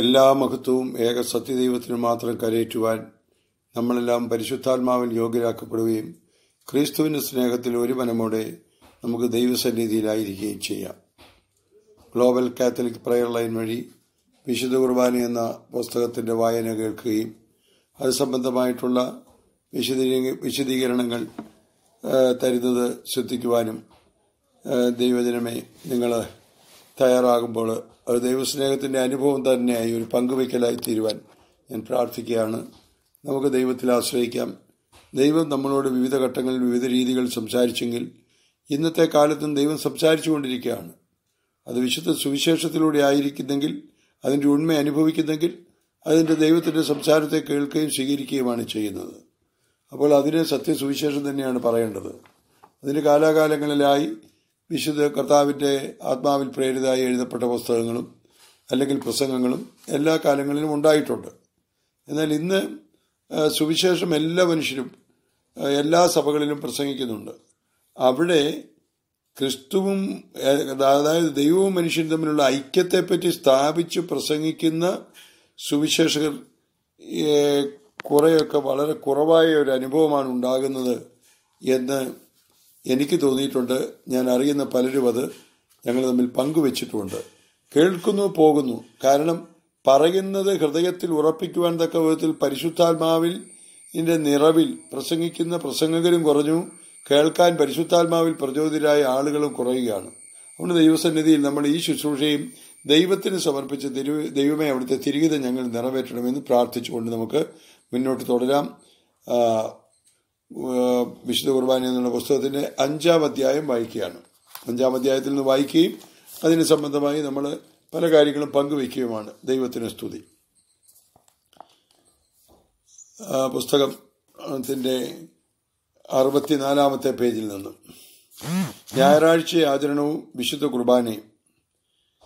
എല്ലാ മഹത്വവും ഏക സത്യദൈവത്തിന് മാത്രം കരയേറ്റുവാൻ നമ്മളെല്ലാം പരിശുദ്ധാത്മാവിൽ യോഗ്യരാക്കപ്പെടുകയും ക്രിസ്തുവിന്റെ സ്നേഹത്തിൽ ഒരു മനമോടെ നമുക്ക് ദൈവസന്നിധിയിലായിരിക്കുകയും ചെയ്യാം ഗ്ലോബൽ കാത്തലിക് പ്രയർ ലൈൻ വഴി വിശുദ്ധ കുർബാന എന്ന പുസ്തകത്തിൻ്റെ വായന കേൾക്കുകയും അത് സംബന്ധമായിട്ടുള്ള വിശദീ വിശദീകരണങ്ങൾ തരുന്നത് ശ്രദ്ധിക്കുവാനും ദൈവജനമേ നിങ്ങൾ തയ്യാറാകുമ്പോൾ ഒരു ദൈവസ്നേഹത്തിൻ്റെ അനുഭവം തന്നെയായി ഒരു പങ്കുവയ്ക്കലായി തീരുവാൻ ഞാൻ പ്രാർത്ഥിക്കുകയാണ് നമുക്ക് ദൈവത്തിൽ ആശ്രയിക്കാം ദൈവം നമ്മളോട് വിവിധ ഘട്ടങ്ങളിൽ വിവിധ രീതികൾ സംസാരിച്ചെങ്കിൽ ഇന്നത്തെ കാലത്തും ദൈവം സംസാരിച്ചു കൊണ്ടിരിക്കുകയാണ് അത് വിശുദ്ധ സുവിശേഷത്തിലൂടെ ആയിരിക്കുന്നെങ്കിൽ അതിൻ്റെ ഉണ്മ അനുഭവിക്കുന്നെങ്കിൽ അതിൻ്റെ ദൈവത്തിൻ്റെ സംസാരത്തെ കേൾക്കുകയും സ്വീകരിക്കുകയുമാണ് ചെയ്യുന്നത് അപ്പോൾ അതിനെ സത്യസുവിശേഷം തന്നെയാണ് പറയേണ്ടത് അതിന് കാലാകാലങ്ങളിലായി വിശുദ്ധ കർത്താവിന്റെ ആത്മാവിൽ പ്രേരിതായി എഴുതപ്പെട്ട പുസ്തകങ്ങളും അല്ലെങ്കിൽ പ്രസംഗങ്ങളും എല്ലാ കാലങ്ങളിലും ഉണ്ടായിട്ടുണ്ട് എന്നാൽ ഇന്ന് സുവിശേഷം എല്ലാ മനുഷ്യരും എല്ലാ സഭകളിലും പ്രസംഗിക്കുന്നുണ്ട് അവിടെ ക്രിസ്തുവും അതായത് ദൈവവും മനുഷ്യനും തമ്മിലുള്ള ഐക്യത്തെപ്പറ്റി സ്ഥാപിച്ച് പ്രസംഗിക്കുന്ന സുവിശേഷകർ കുറെയൊക്കെ വളരെ കുറവായ ഒരു അനുഭവമാണ് ഉണ്ടാകുന്നത് എന്ന് എനിക്ക് തോന്നിയിട്ടുണ്ട് ഞാൻ അറിയുന്ന പലരും അത് ഞങ്ങൾ തമ്മിൽ പങ്കുവച്ചിട്ടുമുണ്ട് കേൾക്കുന്നു പോകുന്നു കാരണം പറയുന്നത് ഹൃദയത്തിൽ ഉറപ്പിക്കുവാൻ തക്ക വിധത്തിൽ പരിശുദ്ധാത്മാവിൽ നിറവിൽ പ്രസംഗിക്കുന്ന പ്രസംഗകരും കുറഞ്ഞു കേൾക്കാൻ പരിശുദ്ധാത്മാവിൽ പ്രചോദിതരായ ആളുകളും കുറയുകയാണ് അതുകൊണ്ട് ദൈവസന്നിധിയിൽ നമ്മൾ ഈ ശുശ്രൂഷയും ദൈവത്തിന് സമർപ്പിച്ച് ദൈവമേ അവിടുത്തെ തിരികെ ഞങ്ങൾ നിറവേറ്റണമെന്ന് പ്രാർത്ഥിച്ചുകൊണ്ട് നമുക്ക് മുന്നോട്ട് തുടരാം വിശുദ്ധ കുർബാന എന്നുള്ള പുസ്തകത്തിന്റെ അഞ്ചാം അധ്യായം വായിക്കുകയാണ് അഞ്ചാം അധ്യായത്തിൽ നിന്ന് വായിക്കുകയും അതിന് സംബന്ധമായി നമ്മൾ പല കാര്യങ്ങളും പങ്കുവയ്ക്കുകയുമാണ് ദൈവത്തിന് സ്തുതി പുസ്തകത്തിന്റെ അറുപത്തിനാലാമത്തെ പേജിൽ നിന്നും ഞായറാഴ്ച ആചരണവും വിശുദ്ധ കുർബാനയും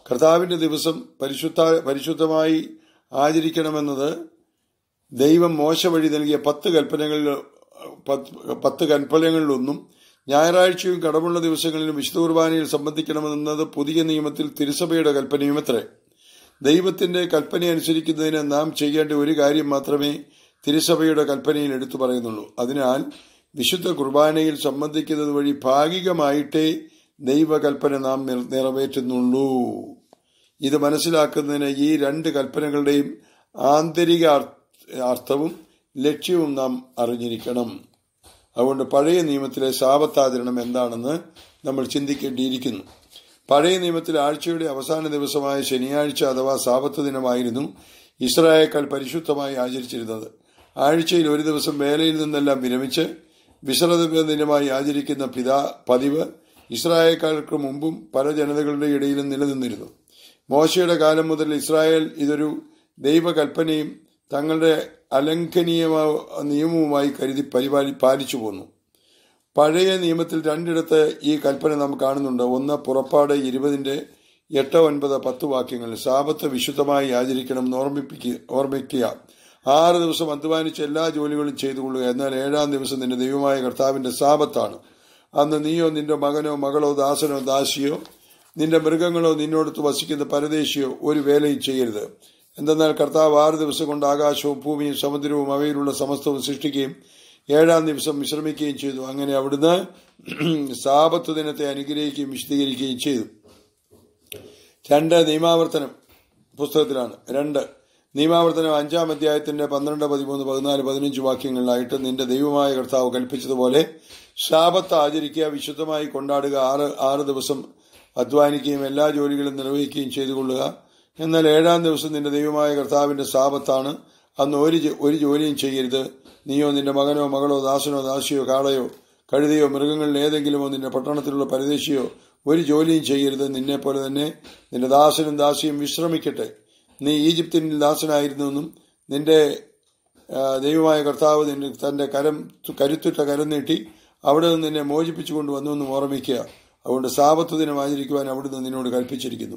കർത്താവിന്റെ ദിവസം പരിശുദ്ധ പരിശുദ്ധമായി ആചരിക്കണമെന്നത് ദൈവം മോശ വഴി നൽകിയ പത്ത് കൽപ്പനകളിൽ പത്ത് കൽപ്പലങ്ങളിലൊന്നും ഞായറാഴ്ചയും കടമുള്ള ദിവസങ്ങളിലും വിശുദ്ധ കുർബാനയിൽ സംബന്ധിക്കണമെന്നത് പുതിയ നിയമത്തിൽ തിരുസഭയുടെ കൽപ്പനയുമത്രേ ദൈവത്തിന്റെ കൽപ്പന അനുസരിക്കുന്നതിന് നാം ചെയ്യേണ്ട ഒരു കാര്യം മാത്രമേ തിരുസഭയുടെ കൽപ്പനയിൽ എടുത്തു പറയുന്നുള്ളൂ അതിനാൽ വിശുദ്ധ കുർബാനയിൽ സംബന്ധിക്കുന്നത് വഴി ഭാഗികമായിട്ടേ ദൈവകൽപ്പന നാം നിറവേറ്റുന്നുള്ളൂ ഇത് മനസ്സിലാക്കുന്നതിന് ഈ രണ്ട് കൽപ്പനകളുടെയും ആന്തരിക അർത്ഥവും ലക്ഷ്യവും നാം അറിഞ്ഞിരിക്കണം അതുകൊണ്ട് പഴയ നിയമത്തിലെ ശാപത്താചരണം എന്താണെന്ന് നമ്മൾ ചിന്തിക്കേണ്ടിയിരിക്കുന്നു പഴയ നിയമത്തിൽ ആഴ്ചയുടെ അവസാന ദിവസമായ ശനിയാഴ്ച അഥവാ സാപത്ത് ദിനമായിരുന്നു ഇസ്രായേക്കാൾ പരിശുദ്ധമായി ആചരിച്ചിരുന്നത് ആഴ്ചയിൽ ഒരു ദിവസം വേലയിൽ നിന്നെല്ലാം വിരമിച്ച് വിശ്രദ ദിനമായി ആചരിക്കുന്ന പിതാ പതിവ് ഇസ്രായേക്കാർക്ക് മുമ്പും പല ജനതകളുടെ ഇടയിലും നിലനിന്നിരുന്നു മോശയുടെ കാലം മുതൽ ഇസ്രായേൽ ഇതൊരു ദൈവകൽപ്പനയും തങ്ങളുടെ അലംഘനീയ നിയമവുമായി കരുതി പരിപാടി പാലിച്ചു പോന്നു പഴയ നിയമത്തിൽ രണ്ടിടത്ത് ഈ കൽപ്പന നാം കാണുന്നുണ്ട് ഒന്ന് പുറപ്പാട് ഇരുപതിൻ്റെ എട്ട് ഒൻപത് പത്ത് വാക്യങ്ങൾ സാപത്ത് വിശുദ്ധമായി ആചരിക്കണം എന്ന് ഓർമ്മിപ്പിക്കുക ഓർമ്മിക്കുക ആറ് ദിവസം അധ്വാനിച്ച് എല്ലാ ജോലികളും ചെയ്തുകൊള്ളുക എന്നാൽ ഏഴാം ദിവസം നിന്റെ ദൈവമായ കർത്താവിന്റെ സാപത്താണ് അന്ന് നീയോ നിന്റെ മകനോ മകളോ ദാസനോ ദാസിയോ നിന്റെ മൃഗങ്ങളോ നിന്നോടത്ത് വസിക്കുന്ന പരദേശിയോ ഒരു വേലയും ചെയ്യരുത് എന്തെന്നാൽ കർത്താവ് ആറ് ദിവസം കൊണ്ട് ആകാശവും ഭൂമിയും സമുദ്രവും അവയിലുള്ള സമസ്തവും സൃഷ്ടിക്കുകയും ഏഴാം ദിവസം വിശ്രമിക്കുകയും ചെയ്തു അങ്ങനെ അവിടുന്ന് സാപത്ത് ദിനത്തെ അനുഗ്രഹിക്കുകയും വിശദീകരിക്കുകയും ചെയ്തു രണ്ട് നിയമാവർത്തനം പുസ്തകത്തിലാണ് രണ്ട് നിയമാവർത്തനം അഞ്ചാം അധ്യായത്തിന്റെ പന്ത്രണ്ട് പതിമൂന്ന് പതിനാല് പതിനഞ്ച് വാക്യങ്ങളിലായിട്ട് നിന്റെ ദൈവമായ കർത്താവ് കൽപ്പിച്ചതുപോലെ ശാപത്ത് ആചരിക്കുക വിശുദ്ധമായി കൊണ്ടാടുക ആറ് ആറ് ദിവസം അധ്വാനിക്കുകയും എല്ലാ ജോലികളും നിർവഹിക്കുകയും ചെയ്തുകൊള്ളുക എന്നാൽ ഏഴാം ദിവസം നിന്റെ ദൈവമായ കർത്താവിന്റെ സാപത്താണ് അന്ന് ഒരു ഒരു ജോലിയും ചെയ്യരുത് നീയോ നിന്റെ മകനോ മകളോ ദാസനോ ദാസിയോ കാളയോ കഴുതയോ മൃഗങ്ങളിൽ ഏതെങ്കിലുമോ നിന്റെ പട്ടണത്തിലുള്ള പരിദേശിയോ ഒരു ജോലിയും ചെയ്യരുത് നിന്നെ പോലെ തന്നെ നിന്റെ ദാസനും ദാസിയും വിശ്രമിക്കട്ടെ നീ ഈജിപ്തിനിൽ ദാസനായിരുന്നുവെന്നും നിന്റെ ദൈവമായ കർത്താവ് നിന്റെ തന്റെ കരം കരുത്തുറ്റ കരം നീട്ടി അവിടെ നിന്ന് നിന്നെ മോചിപ്പിച്ചു കൊണ്ടുവന്നു എന്നും ഓർമ്മിക്കുക അതുകൊണ്ട് സാപത്ത് ദിനം ആചരിക്കുവാൻ അവിടുന്ന് നിന്നോട് കൽപ്പിച്ചിരിക്കുന്നു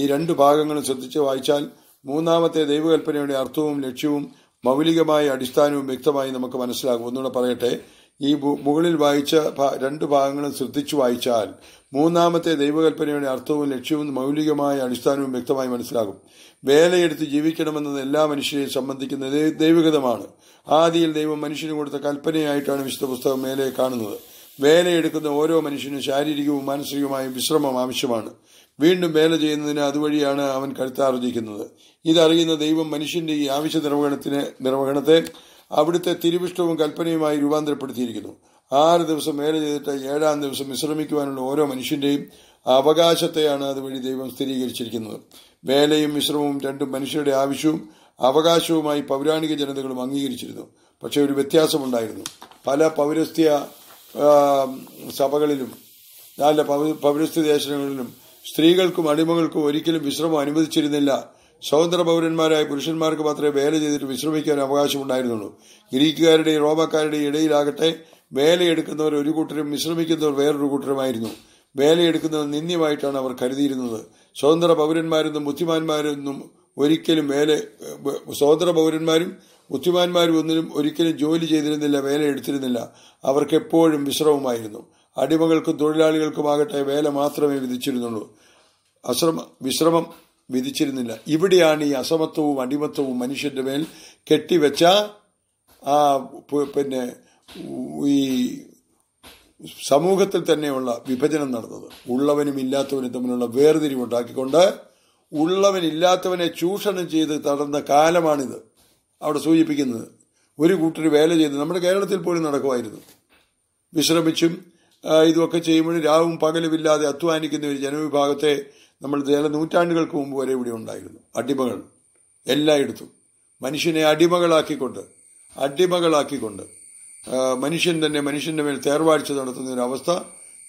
ഈ രണ്ട് ഭാഗങ്ങളും ശ്രദ്ധിച്ച് വായിച്ചാൽ മൂന്നാമത്തെ ദൈവകൽപ്പനയുടെ അർത്ഥവും ലക്ഷ്യവും മൗലികമായ അടിസ്ഥാനവും വ്യക്തമായി നമുക്ക് മനസ്സിലാകും ഒന്നുകൂടെ പറയട്ടെ ഈ മുകളിൽ വായിച്ച രണ്ട് ഭാഗങ്ങളും ശ്രദ്ധിച്ചു വായിച്ചാൽ മൂന്നാമത്തെ ദൈവകൽപ്പനയുടെ അർത്ഥവും ലക്ഷ്യവും മൗലികമായ അടിസ്ഥാനവും വ്യക്തമായി മനസ്സിലാകും വേലയെടുത്ത് ജീവിക്കണമെന്നത് എല്ലാ മനുഷ്യരെയും സംബന്ധിക്കുന്ന ദൈവഗതമാണ് ആദിയിൽ ദൈവം മനുഷ്യന് കൊടുത്ത കൽപ്പനയായിട്ടാണ് വിശുദ്ധ പുസ്തകം മേലെ കാണുന്നത് വേലയെടുക്കുന്ന ഓരോ മനുഷ്യനും ശാരീരികവും മാനസികവുമായ വിശ്രമം ആവശ്യമാണ് വീണ്ടും വേല ചെയ്യുന്നതിന് അതുവഴിയാണ് അവൻ കരുത്താർജിക്കുന്നത് ഇതറിയുന്ന ദൈവം മനുഷ്യന്റെ ഈ ആവശ്യ നിർവഹണത്തിന് നിർവഹണത്തെ അവിടുത്തെ തിരുവിഷ്ടവും കൽപ്പനയുമായി രൂപാന്തരപ്പെടുത്തിയിരിക്കുന്നു ആറ് ദിവസം വേല ചെയ്തിട്ട് ഏഴാം ദിവസം വിശ്രമിക്കുവാനുള്ള ഓരോ മനുഷ്യന്റെയും അവകാശത്തെയാണ് അതുവഴി ദൈവം സ്ഥിരീകരിച്ചിരിക്കുന്നത് വേലയും വിശ്രമവും രണ്ടും മനുഷ്യരുടെ ആവശ്യവും അവകാശവുമായി പൗരാണിക ജനതകളും അംഗീകരിച്ചിരുന്നു പക്ഷേ ഒരു വ്യത്യാസമുണ്ടായിരുന്നു പല പൗരസ്ത്യ സഭകളിലും നല്ല ദേശങ്ങളിലും സ്ത്രീകൾക്കും അടിമകൾക്കും ഒരിക്കലും വിശ്രമം അനുവദിച്ചിരുന്നില്ല സ്വതന്ത്ര പൗരന്മാരായ പുരുഷന്മാർക്ക് മാത്രമേ വേല ചെയ്തിട്ട് വിശ്രമിക്കാൻ അവകാശമുണ്ടായിരുന്നുള്ളൂ ഗ്രീക്കുകാരുടെയും റോമക്കാരുടെയും ഇടയിലാകട്ടെ വേലയെടുക്കുന്നവർ ഒരു കൂട്ടരും വിശ്രമിക്കുന്നവർ വേറൊരു കൂട്ടരുമായിരുന്നു വേലയെടുക്കുന്നത് നിന്ദ്യമായിട്ടാണ് അവർ കരുതിയിരുന്നത് സ്വതന്ത്ര പൗരന്മാരെന്നും ബുദ്ധിമാന്മാരെന്നും ഒരിക്കലും വേല സ്വതന്ത്ര പൗരന്മാരും ബുദ്ധിമാന്മാർ ഒന്നിനും ഒരിക്കലും ജോലി ചെയ്തിരുന്നില്ല വേല എടുത്തിരുന്നില്ല അവർക്കെപ്പോഴും വിശ്രമമായിരുന്നു അടിമകൾക്കും തൊഴിലാളികൾക്കുമാകട്ടെ വേല മാത്രമേ വിധിച്ചിരുന്നുള്ളൂ അശ്രമ വിശ്രമം വിധിച്ചിരുന്നില്ല ഇവിടെയാണ് ഈ അസമത്വവും അടിമത്വവും മനുഷ്യന്റെ മേൽ കെട്ടിവെച്ച ആ പിന്നെ ഈ സമൂഹത്തിൽ തന്നെയുള്ള വിഭജനം നടന്നത് ഉള്ളവനും ഇല്ലാത്തവനും തമ്മിലുള്ള വേർതിരിവുണ്ടാക്കിക്കൊണ്ട് ഉള്ളവനില്ലാത്തവനെ ചൂഷണം ചെയ്ത് നടന്ന കാലമാണിത് അവിടെ സൂചിപ്പിക്കുന്നത് ഒരു കൂട്ടർ വേല ചെയ്ത് നമ്മുടെ കേരളത്തിൽ പോലും നടക്കുമായിരുന്നു വിശ്രമിച്ചും ഇതുമൊക്കെ ചെയ്യുമ്പോൾ രാവും പകലുമില്ലാതെ അധ്വാനിക്കുന്ന ഒരു ജനവിഭാഗത്തെ നമ്മൾ ചില നൂറ്റാണ്ടുകൾക്ക് മുമ്പ് വരെ ഇവിടെ ഉണ്ടായിരുന്നു അടിമകൾ എല്ലായിടത്തും മനുഷ്യനെ അടിമകളാക്കിക്കൊണ്ട് അടിമകളാക്കിക്കൊണ്ട് മനുഷ്യൻ തന്നെ മനുഷ്യൻ്റെ മേൽ തേർവാഴ്ച നടത്തുന്ന ഒരു അവസ്ഥ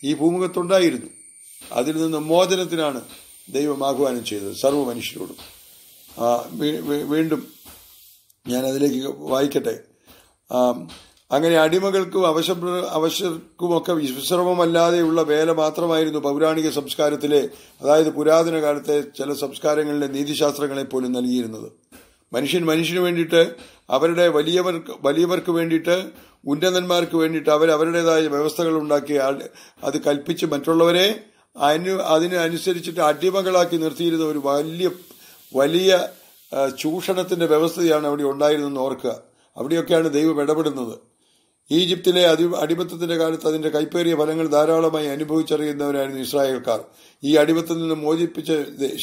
ഈ ഭൂമുഖത്തുണ്ടായിരുന്നു അതിൽ നിന്ന് മോചനത്തിനാണ് ദൈവം ആഹ്വാനം ചെയ്തത് സർവ്വ മനുഷ്യരോടും വീണ്ടും ഞാനതിലേക്ക് വായിക്കട്ടെ അങ്ങനെ അടിമകൾക്കും അവശ അവശർക്കുമൊക്കെ വിശ്രമമല്ലാതെയുള്ള വേല മാത്രമായിരുന്നു പൗരാണിക സംസ്കാരത്തിലെ അതായത് പുരാതന കാലത്തെ ചില സംസ്കാരങ്ങളിലെ നീതിശാസ്ത്രങ്ങളെ പോലും നൽകിയിരുന്നത് മനുഷ്യൻ മനുഷ്യന് വേണ്ടിയിട്ട് അവരുടെ വലിയവർക്ക് വലിയവർക്ക് വേണ്ടിയിട്ട് ഉന്നതന്മാർക്ക് വേണ്ടിയിട്ട് അവർ അവരുടേതായ വ്യവസ്ഥകൾ ഉണ്ടാക്കി അത് കൽപ്പിച്ച് മറ്റുള്ളവരെ അനു അതിനനുസരിച്ചിട്ട് അടിമകളാക്കി നിർത്തിയിരുന്ന ഒരു വലിയ വലിയ ചൂഷണത്തിന്റെ വ്യവസ്ഥയാണ് അവിടെ ഉണ്ടായിരുന്നെന്ന് ഓർക്കുക അവിടെയൊക്കെയാണ് ദൈവം ഇടപെടുന്നത് ഈജിപ്തിലെ അതി അടിമത്തത്തിന്റെ കാലത്ത് അതിന്റെ കൈപ്പേറിയ ഫലങ്ങൾ ധാരാളമായി അനുഭവിച്ചറിയുന്നവരായിരുന്നു ഇസ്രായേൽക്കാർ ഈ അടിമത്തിൽ നിന്ന് മോചിപ്പിച്ച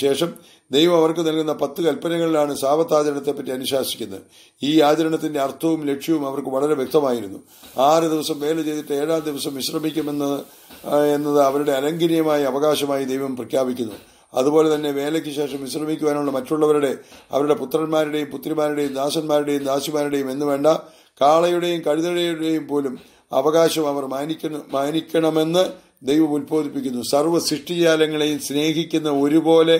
ശേഷം ദൈവം അവർക്ക് നൽകുന്ന പത്ത് കൽപ്പനകളിലാണ് സാവത്ത് ആചരണത്തെപ്പറ്റി അനുശാസിക്കുന്നത് ഈ ആചരണത്തിന്റെ അർത്ഥവും ലക്ഷ്യവും അവർക്ക് വളരെ വ്യക്തമായിരുന്നു ആറ് ദിവസം വേല ചെയ്തിട്ട് ഏഴാം ദിവസം വിശ്രമിക്കുമെന്ന് എന്നത് അവരുടെ അലംഘനീയമായ അവകാശമായി ദൈവം പ്രഖ്യാപിക്കുന്നു അതുപോലെ തന്നെ വേലയ്ക്ക് ശേഷം വിശ്രമിക്കുവാനുള്ള മറ്റുള്ളവരുടെ അവരുടെ പുത്രന്മാരുടെയും പുത്രിമാരുടെയും ദാസന്മാരുടെയും ദാസിമാരുടെയും എന്ന് വേണ്ട കാളയുടെയും കഴുതയുടെയും പോലും അവകാശം അവർ മാനിക്കണം മാനിക്കണമെന്ന് ദൈവം ഉത്ബോധിപ്പിക്കുന്നു സർവ്വ സൃഷ്ടിജാലങ്ങളെയും സ്നേഹിക്കുന്ന ഒരുപോലെ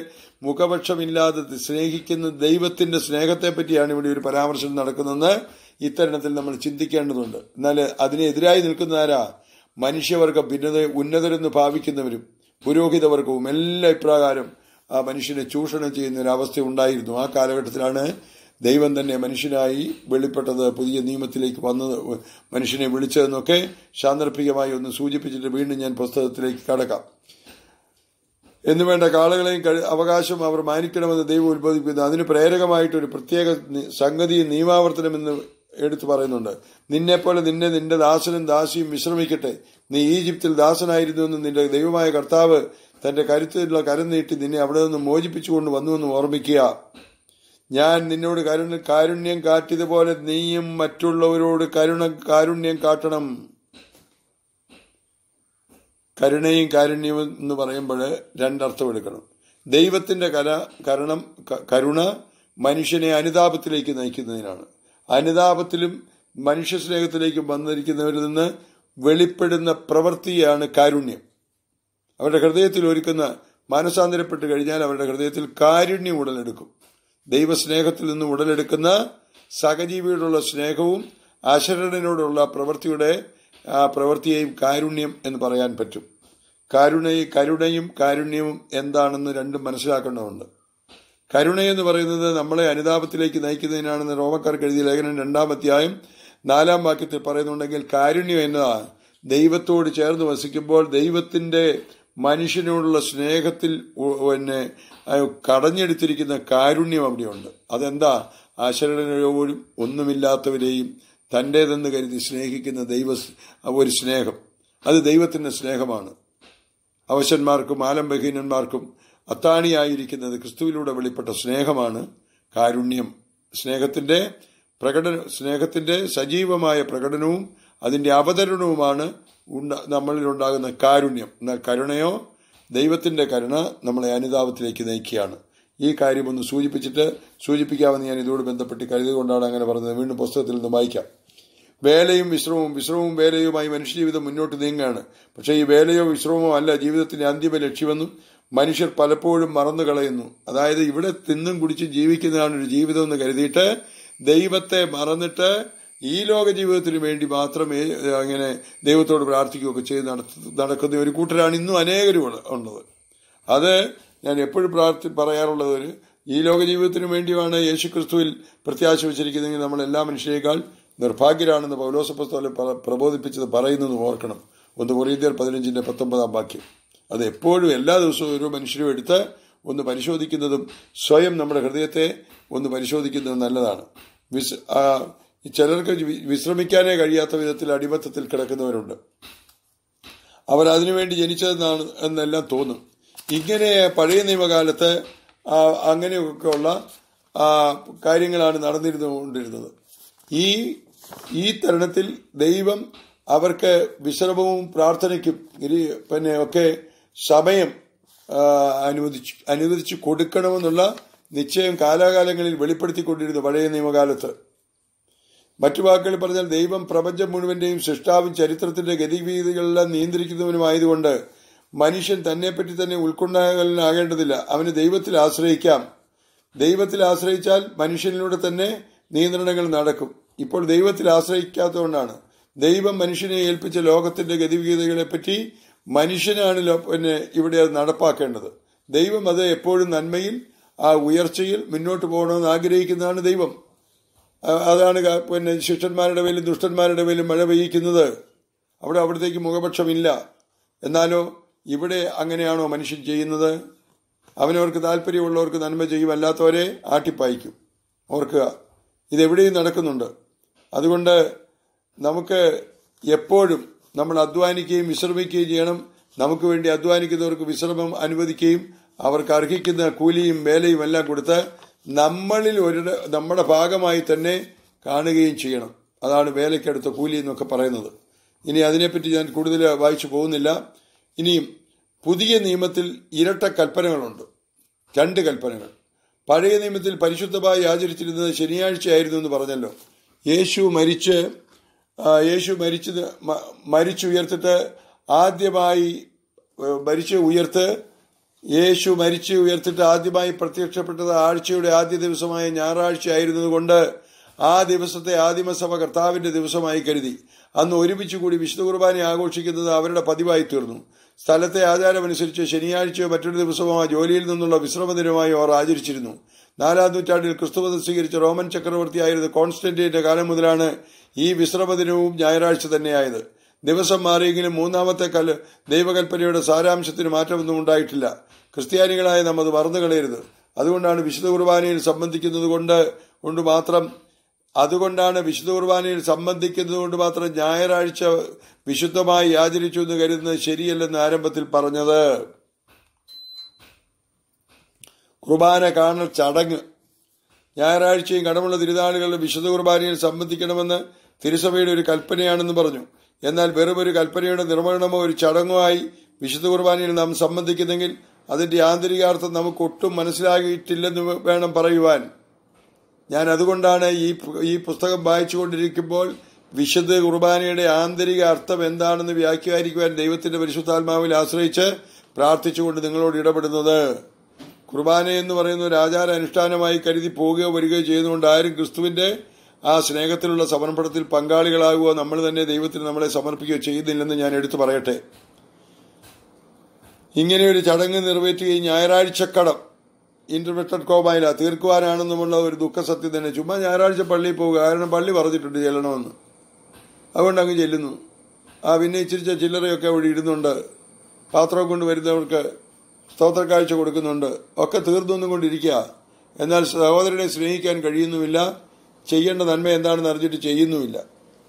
മുഖപക്ഷമില്ലാതെ സ്നേഹിക്കുന്ന ദൈവത്തിന്റെ സ്നേഹത്തെ പറ്റിയാണ് ഇവിടെ ഒരു പരാമർശം നടക്കുന്നതെന്ന് ഇത്തരണത്തിൽ നമ്മൾ ചിന്തിക്കേണ്ടതുണ്ട് എന്നാൽ അതിനെതിരായി നിൽക്കുന്നതാരാ മനുഷ്യവർഗ ഭിന്നത ഉന്നതരെന്ന് ഭാവിക്കുന്നവരും പുരോഹിതവർഗവും എല്ലാ ഇപ്രകാരം ആ മനുഷ്യനെ ചൂഷണം ചെയ്യുന്ന ഒരു അവസ്ഥ ഉണ്ടായിരുന്നു ആ കാലഘട്ടത്തിലാണ് ദൈവം തന്നെ മനുഷ്യനായി വെളിപ്പെട്ടത് പുതിയ നിയമത്തിലേക്ക് വന്നത് മനുഷ്യനെ വിളിച്ചതെന്നൊക്കെ സാന്ദർഭികമായി ഒന്ന് സൂചിപ്പിച്ചിട്ട് വീണ്ടും ഞാൻ പുസ്തകത്തിലേക്ക് കടക്കാം എന്നുവേണ്ട കാളുകളെയും അവകാശം അവർ മാനിക്കണമെന്ന് ദൈവം ഉത്ബോധിപ്പിക്കുന്നു അതിന് പ്രേരകമായിട്ട് ഒരു പ്രത്യേക സംഗതി നിയമാവർത്തനം എന്ന് എടുത്തു പറയുന്നുണ്ട് നിന്നെപ്പോലെ നിന്നെ നിന്റെ ദാസനും ദാസിയും വിശ്രമിക്കട്ടെ നീ ഈജിപ്തിൽ ദാസനായിരുന്നുവെന്ന് നിന്റെ ദൈവമായ കർത്താവ് തന്റെ കരുത്തിലുള്ള കരം നീട്ടി നിന്നെ അവിടെ നിന്ന് മോചിപ്പിച്ചുകൊണ്ട് വന്നുവെന്ന് ഓർമ്മിക്കുക ഞാൻ നിന്നോട് കരുണ കാരുണ്യം കാട്ടിയതുപോലെ നീയും മറ്റുള്ളവരോട് കരുണ കാരുണ്യം കാട്ടണം കരുണയും കാരുണ്യവും എന്ന് പറയുമ്പോൾ രണ്ടർത്ഥം എടുക്കണം ദൈവത്തിന്റെ കല കരണം കരുണ മനുഷ്യനെ അനുതാപത്തിലേക്ക് നയിക്കുന്നതിനാണ് അനുതാപത്തിലും സ്നേഹത്തിലേക്കും വന്നിരിക്കുന്നവരിൽ നിന്ന് വെളിപ്പെടുന്ന പ്രവൃത്തിയാണ് കാരുണ്യം അവരുടെ ഹൃദയത്തിൽ ഒരുക്കുന്ന മാനസാന്തരപ്പെട്ട് കഴിഞ്ഞാൽ അവരുടെ ഹൃദയത്തിൽ കാരുണ്യം ഉടലെടുക്കും ദൈവസ്നേഹത്തിൽ നിന്ന് ഉടലെടുക്കുന്ന സഹജീവിയോടുള്ള സ്നേഹവും അശരണനോടുള്ള പ്രവൃത്തിയുടെ പ്രവൃത്തിയെയും കാരുണ്യം എന്ന് പറയാൻ പറ്റും കരുണയും കരുണയും കാരുണ്യവും എന്താണെന്ന് രണ്ടും മനസ്സിലാക്കേണ്ടതുണ്ട് കരുണയെന്ന് പറയുന്നത് നമ്മളെ അനുതാപത്തിലേക്ക് നയിക്കുന്നതിനാണെന്ന് റോമക്കാർക്ക് എഴുതിയ ലേഖനം രണ്ടാം അധ്യായം നാലാം വാക്യത്തിൽ പറയുന്നുണ്ടെങ്കിൽ കാരുണ്യം എന്നതാണ് ദൈവത്തോട് ചേർന്ന് വസിക്കുമ്പോൾ ദൈവത്തിന്റെ മനുഷ്യനോടുള്ള സ്നേഹത്തിൽ പിന്നെ കടഞ്ഞെടുത്തിരിക്കുന്ന കാരുണ്യം അവിടെയുണ്ട് അതെന്താ ആശരണയോടും ഒന്നുമില്ലാത്തവരെയും തൻ്റേതെന്ന് കരുതി സ്നേഹിക്കുന്ന ദൈവ ഒരു സ്നേഹം അത് ദൈവത്തിൻ്റെ സ്നേഹമാണ് അവശന്മാർക്കും ആലംബഹീനന്മാർക്കും അത്താണിയായിരിക്കുന്നത് ക്രിസ്തുവിലൂടെ വെളിപ്പെട്ട സ്നേഹമാണ് കാരുണ്യം സ്നേഹത്തിന്റെ പ്രകടന സ്നേഹത്തിന്റെ സജീവമായ പ്രകടനവും അതിന്റെ അവതരണവുമാണ് നമ്മളിലുണ്ടാകുന്ന കാരുണ്യം കരുണയോ ദൈവത്തിന്റെ കരുണ നമ്മളെ അനുതാപത്തിലേക്ക് നയിക്കുകയാണ് ഈ കാര്യം ഒന്ന് സൂചിപ്പിച്ചിട്ട് സൂചിപ്പിക്കാമെന്ന് ഞാൻ ഇതോട് ബന്ധപ്പെട്ട് കരുതുകൊണ്ടാണ് അങ്ങനെ പറഞ്ഞത് വീണ്ടും പുസ്തകത്തിൽ നിന്ന് വായിക്കാം വേലയും വിശ്രമവും വിശ്രമവും വേലയുമായി മനുഷ്യജീവിതം മുന്നോട്ട് നീങ്ങുകയാണ് പക്ഷേ ഈ വേലയോ വിശ്രമമോ അല്ല ജീവിതത്തിന്റെ അന്തിമ ലക്ഷ്യമെന്നും മനുഷ്യർ പലപ്പോഴും മറന്നു കളയുന്നു അതായത് ഇവിടെ തിന്നും കുടിച്ച് ജീവിക്കുന്നതാണ് ഒരു ജീവിതം എന്ന് കരുതിയിട്ട് ദൈവത്തെ മറന്നിട്ട് ഈ ലോക ജീവിതത്തിന് വേണ്ടി മാത്രമേ അങ്ങനെ ദൈവത്തോട് പ്രാർത്ഥിക്കുകയൊക്കെ ചെയ്ത് നടക്കുന്ന ഒരു കൂട്ടരാണ് ഇന്നും അനേകരും ഉള്ളത് അത് ഞാൻ എപ്പോഴും പ്രാർത്ഥി പറയാറുള്ളത് ഒരു ഈ ലോക ജീവിതത്തിന് വേണ്ടിയാണ് യേശു ക്രിസ്തുവിൽ പ്രത്യാശ വെച്ചിരിക്കുന്നതെങ്കിൽ നമ്മൾ എല്ലാ മനുഷ്യരെക്കാൾ നിർഭാഗ്യരാണെന്ന് പൗലോസപ്പസ്തോലെ പ്രബോധിപ്പിച്ചത് പറയുന്നത് ഓർക്കണം ഒന്ന് കൊറീന്തിയർ പതിനഞ്ചിന്റെ പത്തൊമ്പതാം വാക്യം അത് എപ്പോഴും എല്ലാ ദിവസവും ഒരു മനുഷ്യരും എടുത്ത് ഒന്ന് പരിശോധിക്കുന്നതും സ്വയം നമ്മുടെ ഹൃദയത്തെ ഒന്ന് പരിശോധിക്കുന്നതും നല്ലതാണ് വിസ് ചിലർക്ക് വിശ്രമിക്കാനേ കഴിയാത്ത വിധത്തിൽ അടിമത്തത്തിൽ കിടക്കുന്നവരുണ്ട് അവർ അതിനുവേണ്ടി ജനിച്ചതെന്നാണ് എന്നെല്ലാം തോന്നും ഇങ്ങനെ പഴയ നിയമകാലത്ത് അങ്ങനെയൊക്കെയുള്ള കാര്യങ്ങളാണ് കൊണ്ടിരുന്നത് ഈ ഈ തരുണത്തിൽ ദൈവം അവർക്ക് വിശ്രമവും പ്രാർത്ഥനയ്ക്കും പിന്നെ ഒക്കെ സമയം അനുവദിച്ചു അനുവദിച്ചു കൊടുക്കണമെന്നുള്ള നിശ്ചയം കാലാകാലങ്ങളിൽ വെളിപ്പെടുത്തിക്കൊണ്ടിരുന്നു പഴയ നിയമകാലത്ത് മറ്റു വാക്കുകൾ പറഞ്ഞാൽ ദൈവം പ്രപഞ്ചം മുഴുവന്റെയും സൃഷ്ടാവും ചരിത്രത്തിന്റെ ഗതിവീതികളെല്ലാം നിയന്ത്രിക്കുന്നവനുമായതുകൊണ്ട് മനുഷ്യൻ തന്നെപ്പറ്റി തന്നെ ഉൾക്കൊണ്ടാകലിനാകേണ്ടതില്ല അവന് ദൈവത്തിൽ ആശ്രയിക്കാം ദൈവത്തിൽ ആശ്രയിച്ചാൽ മനുഷ്യനിലൂടെ തന്നെ നിയന്ത്രണങ്ങൾ നടക്കും ഇപ്പോൾ ദൈവത്തിൽ ആശ്രയിക്കാത്തതുകൊണ്ടാണ് ദൈവം മനുഷ്യനെ ഏൽപ്പിച്ച ലോകത്തിന്റെ ഗതിവിഗതകളെപ്പറ്റി മനുഷ്യനാണ് പിന്നെ ഇവിടെ അത് നടപ്പാക്കേണ്ടത് ദൈവം അത് എപ്പോഴും നന്മയിൽ ആ ഉയർച്ചയിൽ മുന്നോട്ട് പോകണമെന്ന് ആഗ്രഹിക്കുന്നതാണ് ദൈവം അതാണ് പിന്നെ ശിഷ്യന്മാരുടെ മേലും ദുഷ്ടന്മാരുടെ മേലും മഴ പെയ്യിക്കുന്നത് അവിടെ അവിടത്തേക്ക് മുഖപക്ഷമില്ല എന്നാലോ ഇവിടെ അങ്ങനെയാണോ മനുഷ്യൻ ചെയ്യുന്നത് അവനവർക്ക് താല്പര്യമുള്ളവർക്ക് നന്മ ചെയ്യും അല്ലാത്തവരെ ആട്ടിപ്പായിക്കും ഓർക്കുക ഇതെവിടെയും നടക്കുന്നുണ്ട് അതുകൊണ്ട് നമുക്ക് എപ്പോഴും നമ്മൾ അധ്വാനിക്കുകയും വിശ്രമിക്കുകയും ചെയ്യണം നമുക്ക് വേണ്ടി അധ്വാനിക്കുന്നവർക്ക് വിശ്രമം അനുവദിക്കുകയും അവർക്ക് അർഹിക്കുന്ന കൂലിയും വേലയും എല്ലാം കൊടുത്ത് നമ്മളിൽ ഒരു നമ്മുടെ ഭാഗമായി തന്നെ കാണുകയും ചെയ്യണം അതാണ് വേലയ്ക്കടുത്ത കൂലി എന്നൊക്കെ പറയുന്നത് ഇനി അതിനെപ്പറ്റി ഞാൻ കൂടുതൽ വായിച്ചു പോകുന്നില്ല ഇനിയും പുതിയ നിയമത്തിൽ ഇരട്ട കൽപ്പനകളുണ്ട് രണ്ട് കൽപ്പനകൾ പഴയ നിയമത്തിൽ പരിശുദ്ധമായി ആചരിച്ചിരുന്നത് ശനിയാഴ്ചയായിരുന്നു എന്ന് പറഞ്ഞല്ലോ യേശു മരിച്ച് യേശു മരിച്ചത് മരിച്ചു ഉയർത്തിട്ട് ആദ്യമായി മരിച്ചു ഉയർത്ത് യേശു മരിച്ചു ഉയർത്തിട്ട് ആദ്യമായി പ്രത്യക്ഷപ്പെട്ടത് ആഴ്ചയുടെ ആദ്യ ദിവസമായ ഞായറാഴ്ച ആയിരുന്നതുകൊണ്ട് ആ ദിവസത്തെ ആദിമസഭ കർത്താവിന്റെ ദിവസമായി കരുതി അന്ന് ഒരുമിച്ച് കൂടി വിശുദ്ധ കുർബാന ആഘോഷിക്കുന്നത് അവരുടെ പതിവായി തീർന്നു സ്ഥലത്തെ ആചാരമനുസരിച്ച് ശനിയാഴ്ചയോ മറ്റൊരു ദിവസമോ ജോലിയിൽ നിന്നുള്ള വിശ്രമദിനമായോ അവർ ആചരിച്ചിരുന്നു നാലാം നൂറ്റാണ്ടിൽ ക്രിസ്തുമതം സ്വീകരിച്ച റോമൻ ചക്രവർത്തിയായിരുന്ന കോൺസ്റ്റന്റീന്റെ കാലം മുതലാണ് ഈ വിശ്രമദിനവും ഞായറാഴ്ച തന്നെയായത് ദിവസം മാറിയെങ്കിലും മൂന്നാമത്തെ കല് ദൈവകൽപ്പനയുടെ സാരാംശത്തിന് മാറ്റമൊന്നും ഉണ്ടായിട്ടില്ല ക്രിസ്ത്യാനികളായ നമ്മൾ അത് മറന്നു കളയരുത് അതുകൊണ്ടാണ് വിശുദ്ധ കുർബാനയിൽ സംബന്ധിക്കുന്നത് കൊണ്ട് കൊണ്ട് മാത്രം അതുകൊണ്ടാണ് വിശുദ്ധ കുർബാനയിൽ സംബന്ധിക്കുന്നത് കൊണ്ട് മാത്രം ഞായറാഴ്ച വിശുദ്ധമായി ആചരിച്ചു എന്ന് കരുതുന്നത് ശരിയല്ലെന്ന് ആരംഭത്തിൽ പറഞ്ഞത് കുർബാന കാണൽ ചടങ്ങ് ഞായറാഴ്ചയും കടമുള്ള തിരുനാളുകളുടെ വിശുദ്ധ കുർബാനയിൽ സംബന്ധിക്കണമെന്ന് തിരുസഭയുടെ ഒരു കൽപ്പനയാണെന്ന് പറഞ്ഞു എന്നാൽ വെറും ഒരു കൽപ്പനയുടെ നിർവഹണമോ ഒരു ചടങ്ങോ ആയി വിശുദ്ധ കുർബാനയിൽ നാം സംബന്ധിക്കുന്നെങ്കിൽ അതിന്റെ ആന്തരികാർത്ഥം നമുക്ക് ഒട്ടും മനസ്സിലാകിയിട്ടില്ലെന്ന് വേണം പറയുവാൻ ഞാൻ അതുകൊണ്ടാണ് ഈ ഈ പുസ്തകം വായിച്ചുകൊണ്ടിരിക്കുമ്പോൾ വിശുദ്ധ കുർബാനയുടെ ആന്തരിക അർത്ഥം എന്താണെന്ന് വ്യാഖ്യാനിക്കുവാൻ ദൈവത്തിന്റെ പരിശുദ്ധാത്മാവിൽ ആശ്രയിച്ച് പ്രാർത്ഥിച്ചുകൊണ്ട് നിങ്ങളോട് ഇടപെടുന്നത് കുർബാന എന്ന് പറയുന്ന ഒരു ആചാര അനുഷ്ഠാനമായി കരുതി പോവുകയോ വരികയോ ചെയ്യുന്നതുകൊണ്ട് ആരും ക്രിസ്തുവിന്റെ ആ സ്നേഹത്തിലുള്ള സമർപ്പണത്തിൽ പങ്കാളികളാകുകയോ നമ്മൾ തന്നെ ദൈവത്തിന് നമ്മളെ സമർപ്പിക്കുകയോ ചെയ്യുന്നില്ലെന്ന് ഞാൻ എടുത്തു പറയട്ടെ ഇങ്ങനെയൊരു ചടങ്ങ് നിറവേറ്റുകയും ഞായറാഴ്ചക്കടം ഇന്റർമിറ്റഡ് കോമായില്ല തീർക്കുവാനാണെന്നുമുള്ള ഒരു സത്യം തന്നെ ചുമ്മാ ഞായറാഴ്ച പള്ളിയിൽ പോവുക കാരണം പള്ളി പറഞ്ഞിട്ടുണ്ട് ചെല്ലണമെന്ന് അതുകൊണ്ട് അങ്ങ് ചെല്ലുന്നു ആ പിന്നെ ഇച്ചിരിച്ച ചില്ലറയൊക്കെ അവിടെ ഇടുന്നുണ്ട് പാത്രം കൊണ്ട് വരുന്നവർക്ക് സ്തോത്ര കാഴ്ച കൊടുക്കുന്നുണ്ട് ഒക്കെ തീർന്നു കൊണ്ടിരിക്കുക എന്നാൽ സഹോദരനെ സ്നേഹിക്കാൻ കഴിയുന്നുമില്ല ചെയ്യേണ്ട നന്മ എന്താണെന്ന് അറിഞ്ഞിട്ട് ചെയ്യുന്നുമില്ല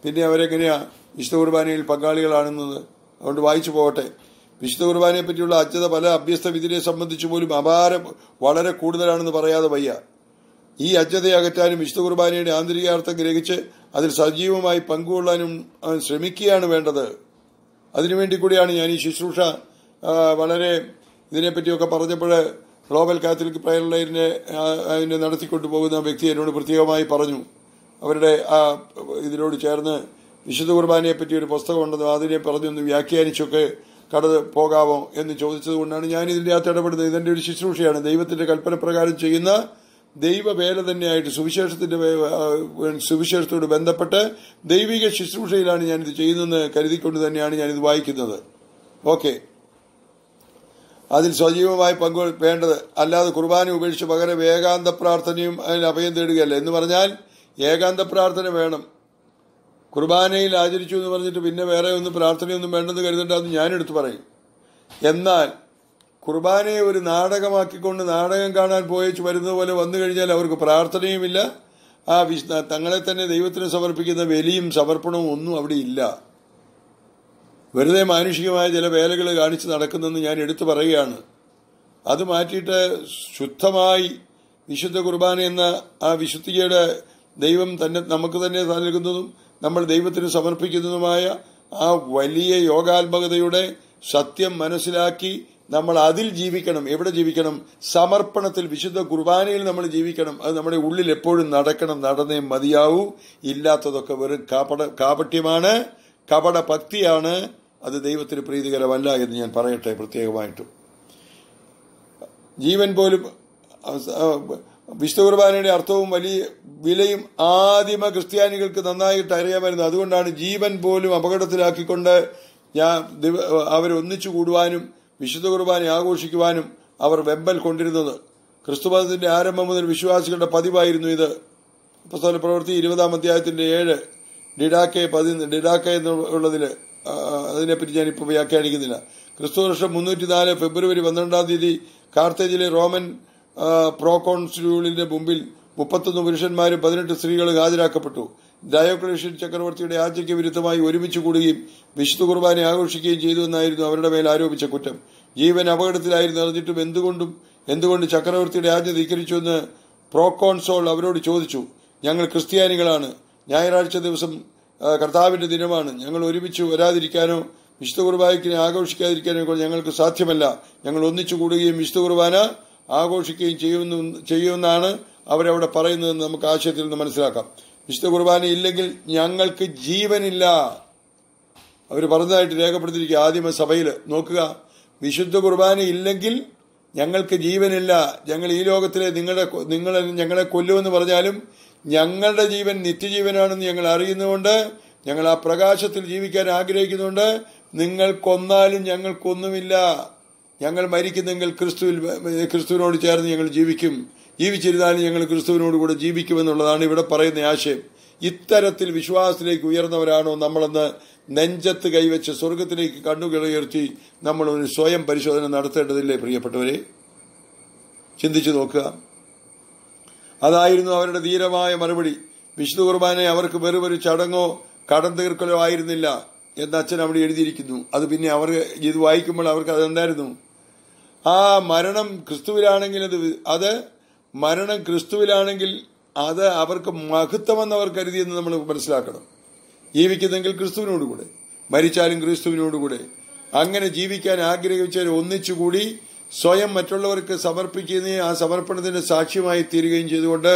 പിന്നെ അവരെങ്ങനെയാ വിശുദ്ധ കുർബാനയിൽ പങ്കാളികളാണെന്നത് അതുകൊണ്ട് വായിച്ചു പോകട്ടെ വിശുദ്ധ കുർബാനയെ പറ്റിയുള്ള അച്ഛത പല അഭ്യസ്ത വിധിനെ സംബന്ധിച്ചു പോലും അപാരം വളരെ കൂടുതലാണെന്ന് പറയാതെ വയ്യ ഈ അകറ്റാനും വിശുദ്ധ കുർബാനയുടെ ആന്തരികാർത്ഥം ഗ്രഹിച്ച് അതിൽ സജീവമായി പങ്കുകൊള്ളാനും ശ്രമിക്കുകയാണ് വേണ്ടത് അതിനുവേണ്ടി കൂടിയാണ് ഞാൻ ഈ ശുശ്രൂഷ വളരെ ഇതിനെപ്പറ്റിയൊക്കെ പറഞ്ഞപ്പോൾ ഗ്ലോബൽ കാത്തലിക് പ്രയർ ലൈനിനെ അതിനെ നടത്തിക്കൊണ്ടു പോകുന്ന വ്യക്തി എന്നോട് പ്രത്യേകമായി പറഞ്ഞു അവരുടെ ആ ഇതിനോട് ചേർന്ന് വിശുദ്ധ കുർബാനയെ പറ്റി ഒരു പുസ്തകമുണ്ടെന്ന് അതിനെ പറഞ്ഞൊന്ന് വ്യാഖ്യാനിച്ചൊക്കെ കടന്ന് പോകാമോ എന്ന് ചോദിച്ചതുകൊണ്ടാണ് ഞാൻ ഇതിൻ്റെ അകത്ത് ഇടപെടുന്നത് ഇതിൻ്റെ ഒരു ശുശ്രൂഷയാണ് ദൈവത്തിൻ്റെ കൽപ്പനപ്രകാരം ചെയ്യുന്ന ദൈവവേല തന്നെയായിട്ട് സുവിശേഷത്തിൻ്റെ സുവിശേഷത്തോട് ബന്ധപ്പെട്ട് ദൈവിക ശുശ്രൂഷയിലാണ് ഞാനിത് ചെയ്യുന്നതെന്ന് കരുതിക്കൊണ്ട് തന്നെയാണ് ഞാനിത് വായിക്കുന്നത് ഓക്കെ അതിൽ സജീവമായി പങ്കുവേണ്ടത് അല്ലാതെ കുർബാന ഉപേക്ഷിച്ച് പകരം ഏകാന്ത പ്രാർത്ഥനയും അതിന് അഭയം തേടുകയല്ല എന്ന് പറഞ്ഞാൽ ഏകാന്ത പ്രാർത്ഥന വേണം കുർബാനയിൽ ആചരിച്ചു എന്ന് പറഞ്ഞിട്ട് പിന്നെ വേറെ ഒന്നും പ്രാർത്ഥനയൊന്നും വേണ്ടെന്ന് കരുതണ്ടെന്ന് ഞാനെടുത്ത് പറയും എന്നാൽ കുർബാനയെ ഒരു നാടകമാക്കിക്കൊണ്ട് നാടകം കാണാൻ പോയച്ച് വരുന്നത് പോലെ വന്നു കഴിഞ്ഞാൽ അവർക്ക് പ്രാർത്ഥനയുമില്ല ആ വിശ്വ തങ്ങളെ തന്നെ ദൈവത്തിന് സമർപ്പിക്കുന്ന വലിയും സമർപ്പണവും ഒന്നും അവിടെ ഇല്ല വെറുതെ മാനുഷികമായ ചില വേലകൾ കാണിച്ച് നടക്കുന്നെന്ന് ഞാൻ എടുത്തു പറയുകയാണ് അത് മാറ്റിയിട്ട് ശുദ്ധമായി വിശുദ്ധ കുർബാന എന്ന ആ വിശുദ്ധിയുടെ ദൈവം തന്നെ നമുക്ക് തന്നെ നൽകുന്നതും നമ്മൾ ദൈവത്തിന് സമർപ്പിക്കുന്നതുമായ ആ വലിയ യോഗാത്മകതയുടെ സത്യം മനസ്സിലാക്കി നമ്മൾ അതിൽ ജീവിക്കണം എവിടെ ജീവിക്കണം സമർപ്പണത്തിൽ വിശുദ്ധ കുർബാനയിൽ നമ്മൾ ജീവിക്കണം അത് നമ്മുടെ ഉള്ളിൽ എപ്പോഴും നടക്കണം നടന്നേ മതിയാവൂ ഇല്ലാത്തതൊക്കെ വെറും കാപട കാപട്യമാണ് കപട ഭക്തിയാണ് അത് ദൈവത്തിന് പ്രീതികരമല്ല എന്ന് ഞാൻ പറയട്ടെ പ്രത്യേകമായിട്ടും ജീവൻ പോലും വിശുദ്ധ അർത്ഥവും വലിയ വിലയും ആദിമ ക്രിസ്ത്യാനികൾക്ക് നന്നായിട്ട് അറിയാമായിരുന്നു അതുകൊണ്ടാണ് ജീവൻ പോലും അപകടത്തിലാക്കിക്കൊണ്ട് ഞാൻ അവരൊന്നിച്ചു കൂടുവാനും വിശുദ്ധ കുർബാന ആഘോഷിക്കുവാനും അവർ വെമ്പൽ കൊണ്ടിരുന്നത് ക്രിസ്തുമതത്തിന്റെ ആരംഭം മുതൽ വിശ്വാസികളുടെ പതിവായിരുന്നു ഇത് പ്രസ്താവന പ്രവൃത്തി ഇരുപതാം അധ്യായത്തിന്റെ ഏഴ് ഡിഡാക്കെ പതി ഡിഡാക്കെ എന്നുള്ളതിൽ അതിനെപ്പറ്റി ഞാനിപ്പോൾ വ്യാഖ്യാനിക്കുന്നില്ല ക്രിസ്തു വർഷം മുന്നൂറ്റി നാല് ഫെബ്രുവരി പന്ത്രണ്ടാം തീയതി കാർത്തേജിലെ റോമൻ പ്രോകോൺസ്യൂളിന്റെ മുമ്പിൽ മുപ്പത്തൊന്ന് പുരുഷന്മാരും പതിനെട്ട് സ്ത്രീകളും ഹാജരാക്കപ്പെട്ടു ഡയോക്ലേഷ്യൻ ചക്രവർത്തിയുടെ ആജ്ഞയ്ക്ക് വിരുദ്ധമായി ഒരുമിച്ച് കൂടുകയും വിശുദ്ധ കുർബാനെ ആഘോഷിക്കുകയും ചെയ്തു എന്നായിരുന്നു അവരുടെ മേൽ ആരോപിച്ച കുറ്റം ജീവൻ അപകടത്തിലായിരുന്നു അറിഞ്ഞിട്ടും എന്തുകൊണ്ടും എന്തുകൊണ്ട് ചക്രവർത്തിയുടെ ആജ്ഞ എന്ന് പ്രോകോൺസോൾ അവരോട് ചോദിച്ചു ഞങ്ങൾ ക്രിസ്ത്യാനികളാണ് ഞായറാഴ്ച ദിവസം കർത്താവിന്റെ ദിനമാണ് ഞങ്ങൾ ഒരുമിച്ച് വരാതിരിക്കാനോ വിശുദ്ധ കുർബാനയ്ക്കിനെ ആഘോഷിക്കാതിരിക്കാനോ ഞങ്ങൾക്ക് സാധ്യമല്ല ഞങ്ങൾ ഒന്നിച്ചു കൂടുകയും വിശുദ്ധ കുർബാന ആഘോഷിക്കുകയും ചെയ്യുന്നു ചെയ്യുമെന്നാണ് അവരവിടെ പറയുന്നതെന്ന് നമുക്ക് ആശയത്തിൽ നിന്ന് മനസ്സിലാക്കാം വിശുദ്ധ കുർബാന ഇല്ലെങ്കിൽ ഞങ്ങൾക്ക് ജീവനില്ല അവർ പറഞ്ഞതായിട്ട് രേഖപ്പെടുത്തിയിരിക്കുക ആദ്യമ സഭയിൽ നോക്കുക വിശുദ്ധ കുർബാന ഇല്ലെങ്കിൽ ഞങ്ങൾക്ക് ജീവനില്ല ഞങ്ങൾ ഈ ലോകത്തിലെ നിങ്ങളുടെ നിങ്ങളെ ഞങ്ങളെ കൊല്ലുമെന്ന് പറഞ്ഞാലും ഞങ്ങളുടെ ജീവൻ നിത്യജീവനാണെന്ന് ഞങ്ങൾ അറിയുന്നതുകൊണ്ട് ഞങ്ങൾ ആ പ്രകാശത്തിൽ ജീവിക്കാൻ ആഗ്രഹിക്കുന്നുണ്ട് നിങ്ങൾ കൊന്നാലും ഞങ്ങൾക്കൊന്നുമില്ല ഞങ്ങൾ മരിക്കുന്നെങ്കിൽ ക്രിസ്തുവിൽ ക്രിസ്തുവിനോട് ചേർന്ന് ഞങ്ങൾ ജീവിക്കും ജീവിച്ചിരുന്നാലും ഞങ്ങൾ ക്രിസ്തുവിനോട് കൂടെ ജീവിക്കുമെന്നുള്ളതാണ് ഇവിടെ പറയുന്ന ആശയം ഇത്തരത്തിൽ വിശ്വാസത്തിലേക്ക് ഉയർന്നവരാണോ നമ്മളെന്ന് നെഞ്ചത്ത് കൈവച്ച് സ്വർഗത്തിലേക്ക് കണ്ണുകളുയർത്തി നമ്മൾ ഒരു സ്വയം പരിശോധന നടത്തേണ്ടതില്ലേ പ്രിയപ്പെട്ടവരെ ചിന്തിച്ചു നോക്കുക അതായിരുന്നു അവരുടെ ധീരമായ മറുപടി വിഷ്ണു കുർബാനെ അവർക്ക് വെറുമൊരു ചടങ്ങോ കടം തീർക്കലോ ആയിരുന്നില്ല എന്ന് അച്ഛൻ അവിടെ എഴുതിയിരിക്കുന്നു അത് പിന്നെ അവർ ഇത് വായിക്കുമ്പോൾ അവർക്ക് അതെന്തായിരുന്നു ആ മരണം ക്രിസ്തുവിലാണെങ്കിൽ അത് അത് മരണം ക്രിസ്തുവിലാണെങ്കിൽ അത് അവർക്ക് മഹത്വമെന്ന് അവർ കരുതിയെന്ന് നമ്മൾ മനസ്സിലാക്കണം ജീവിക്കുന്നെങ്കിൽ ക്രിസ്തുവിനോടുകൂടെ മരിച്ചാലും ക്രിസ്തുവിനോടുകൂടെ അങ്ങനെ ജീവിക്കാൻ ആഗ്രഹിച്ചവർ ഒന്നിച്ചുകൂടി സ്വയം മറ്റുള്ളവർക്ക് സമർപ്പിക്കുകയും ആ സമർപ്പണത്തിന്റെ സാക്ഷ്യമായി തീരുകയും ചെയ്തുകൊണ്ട്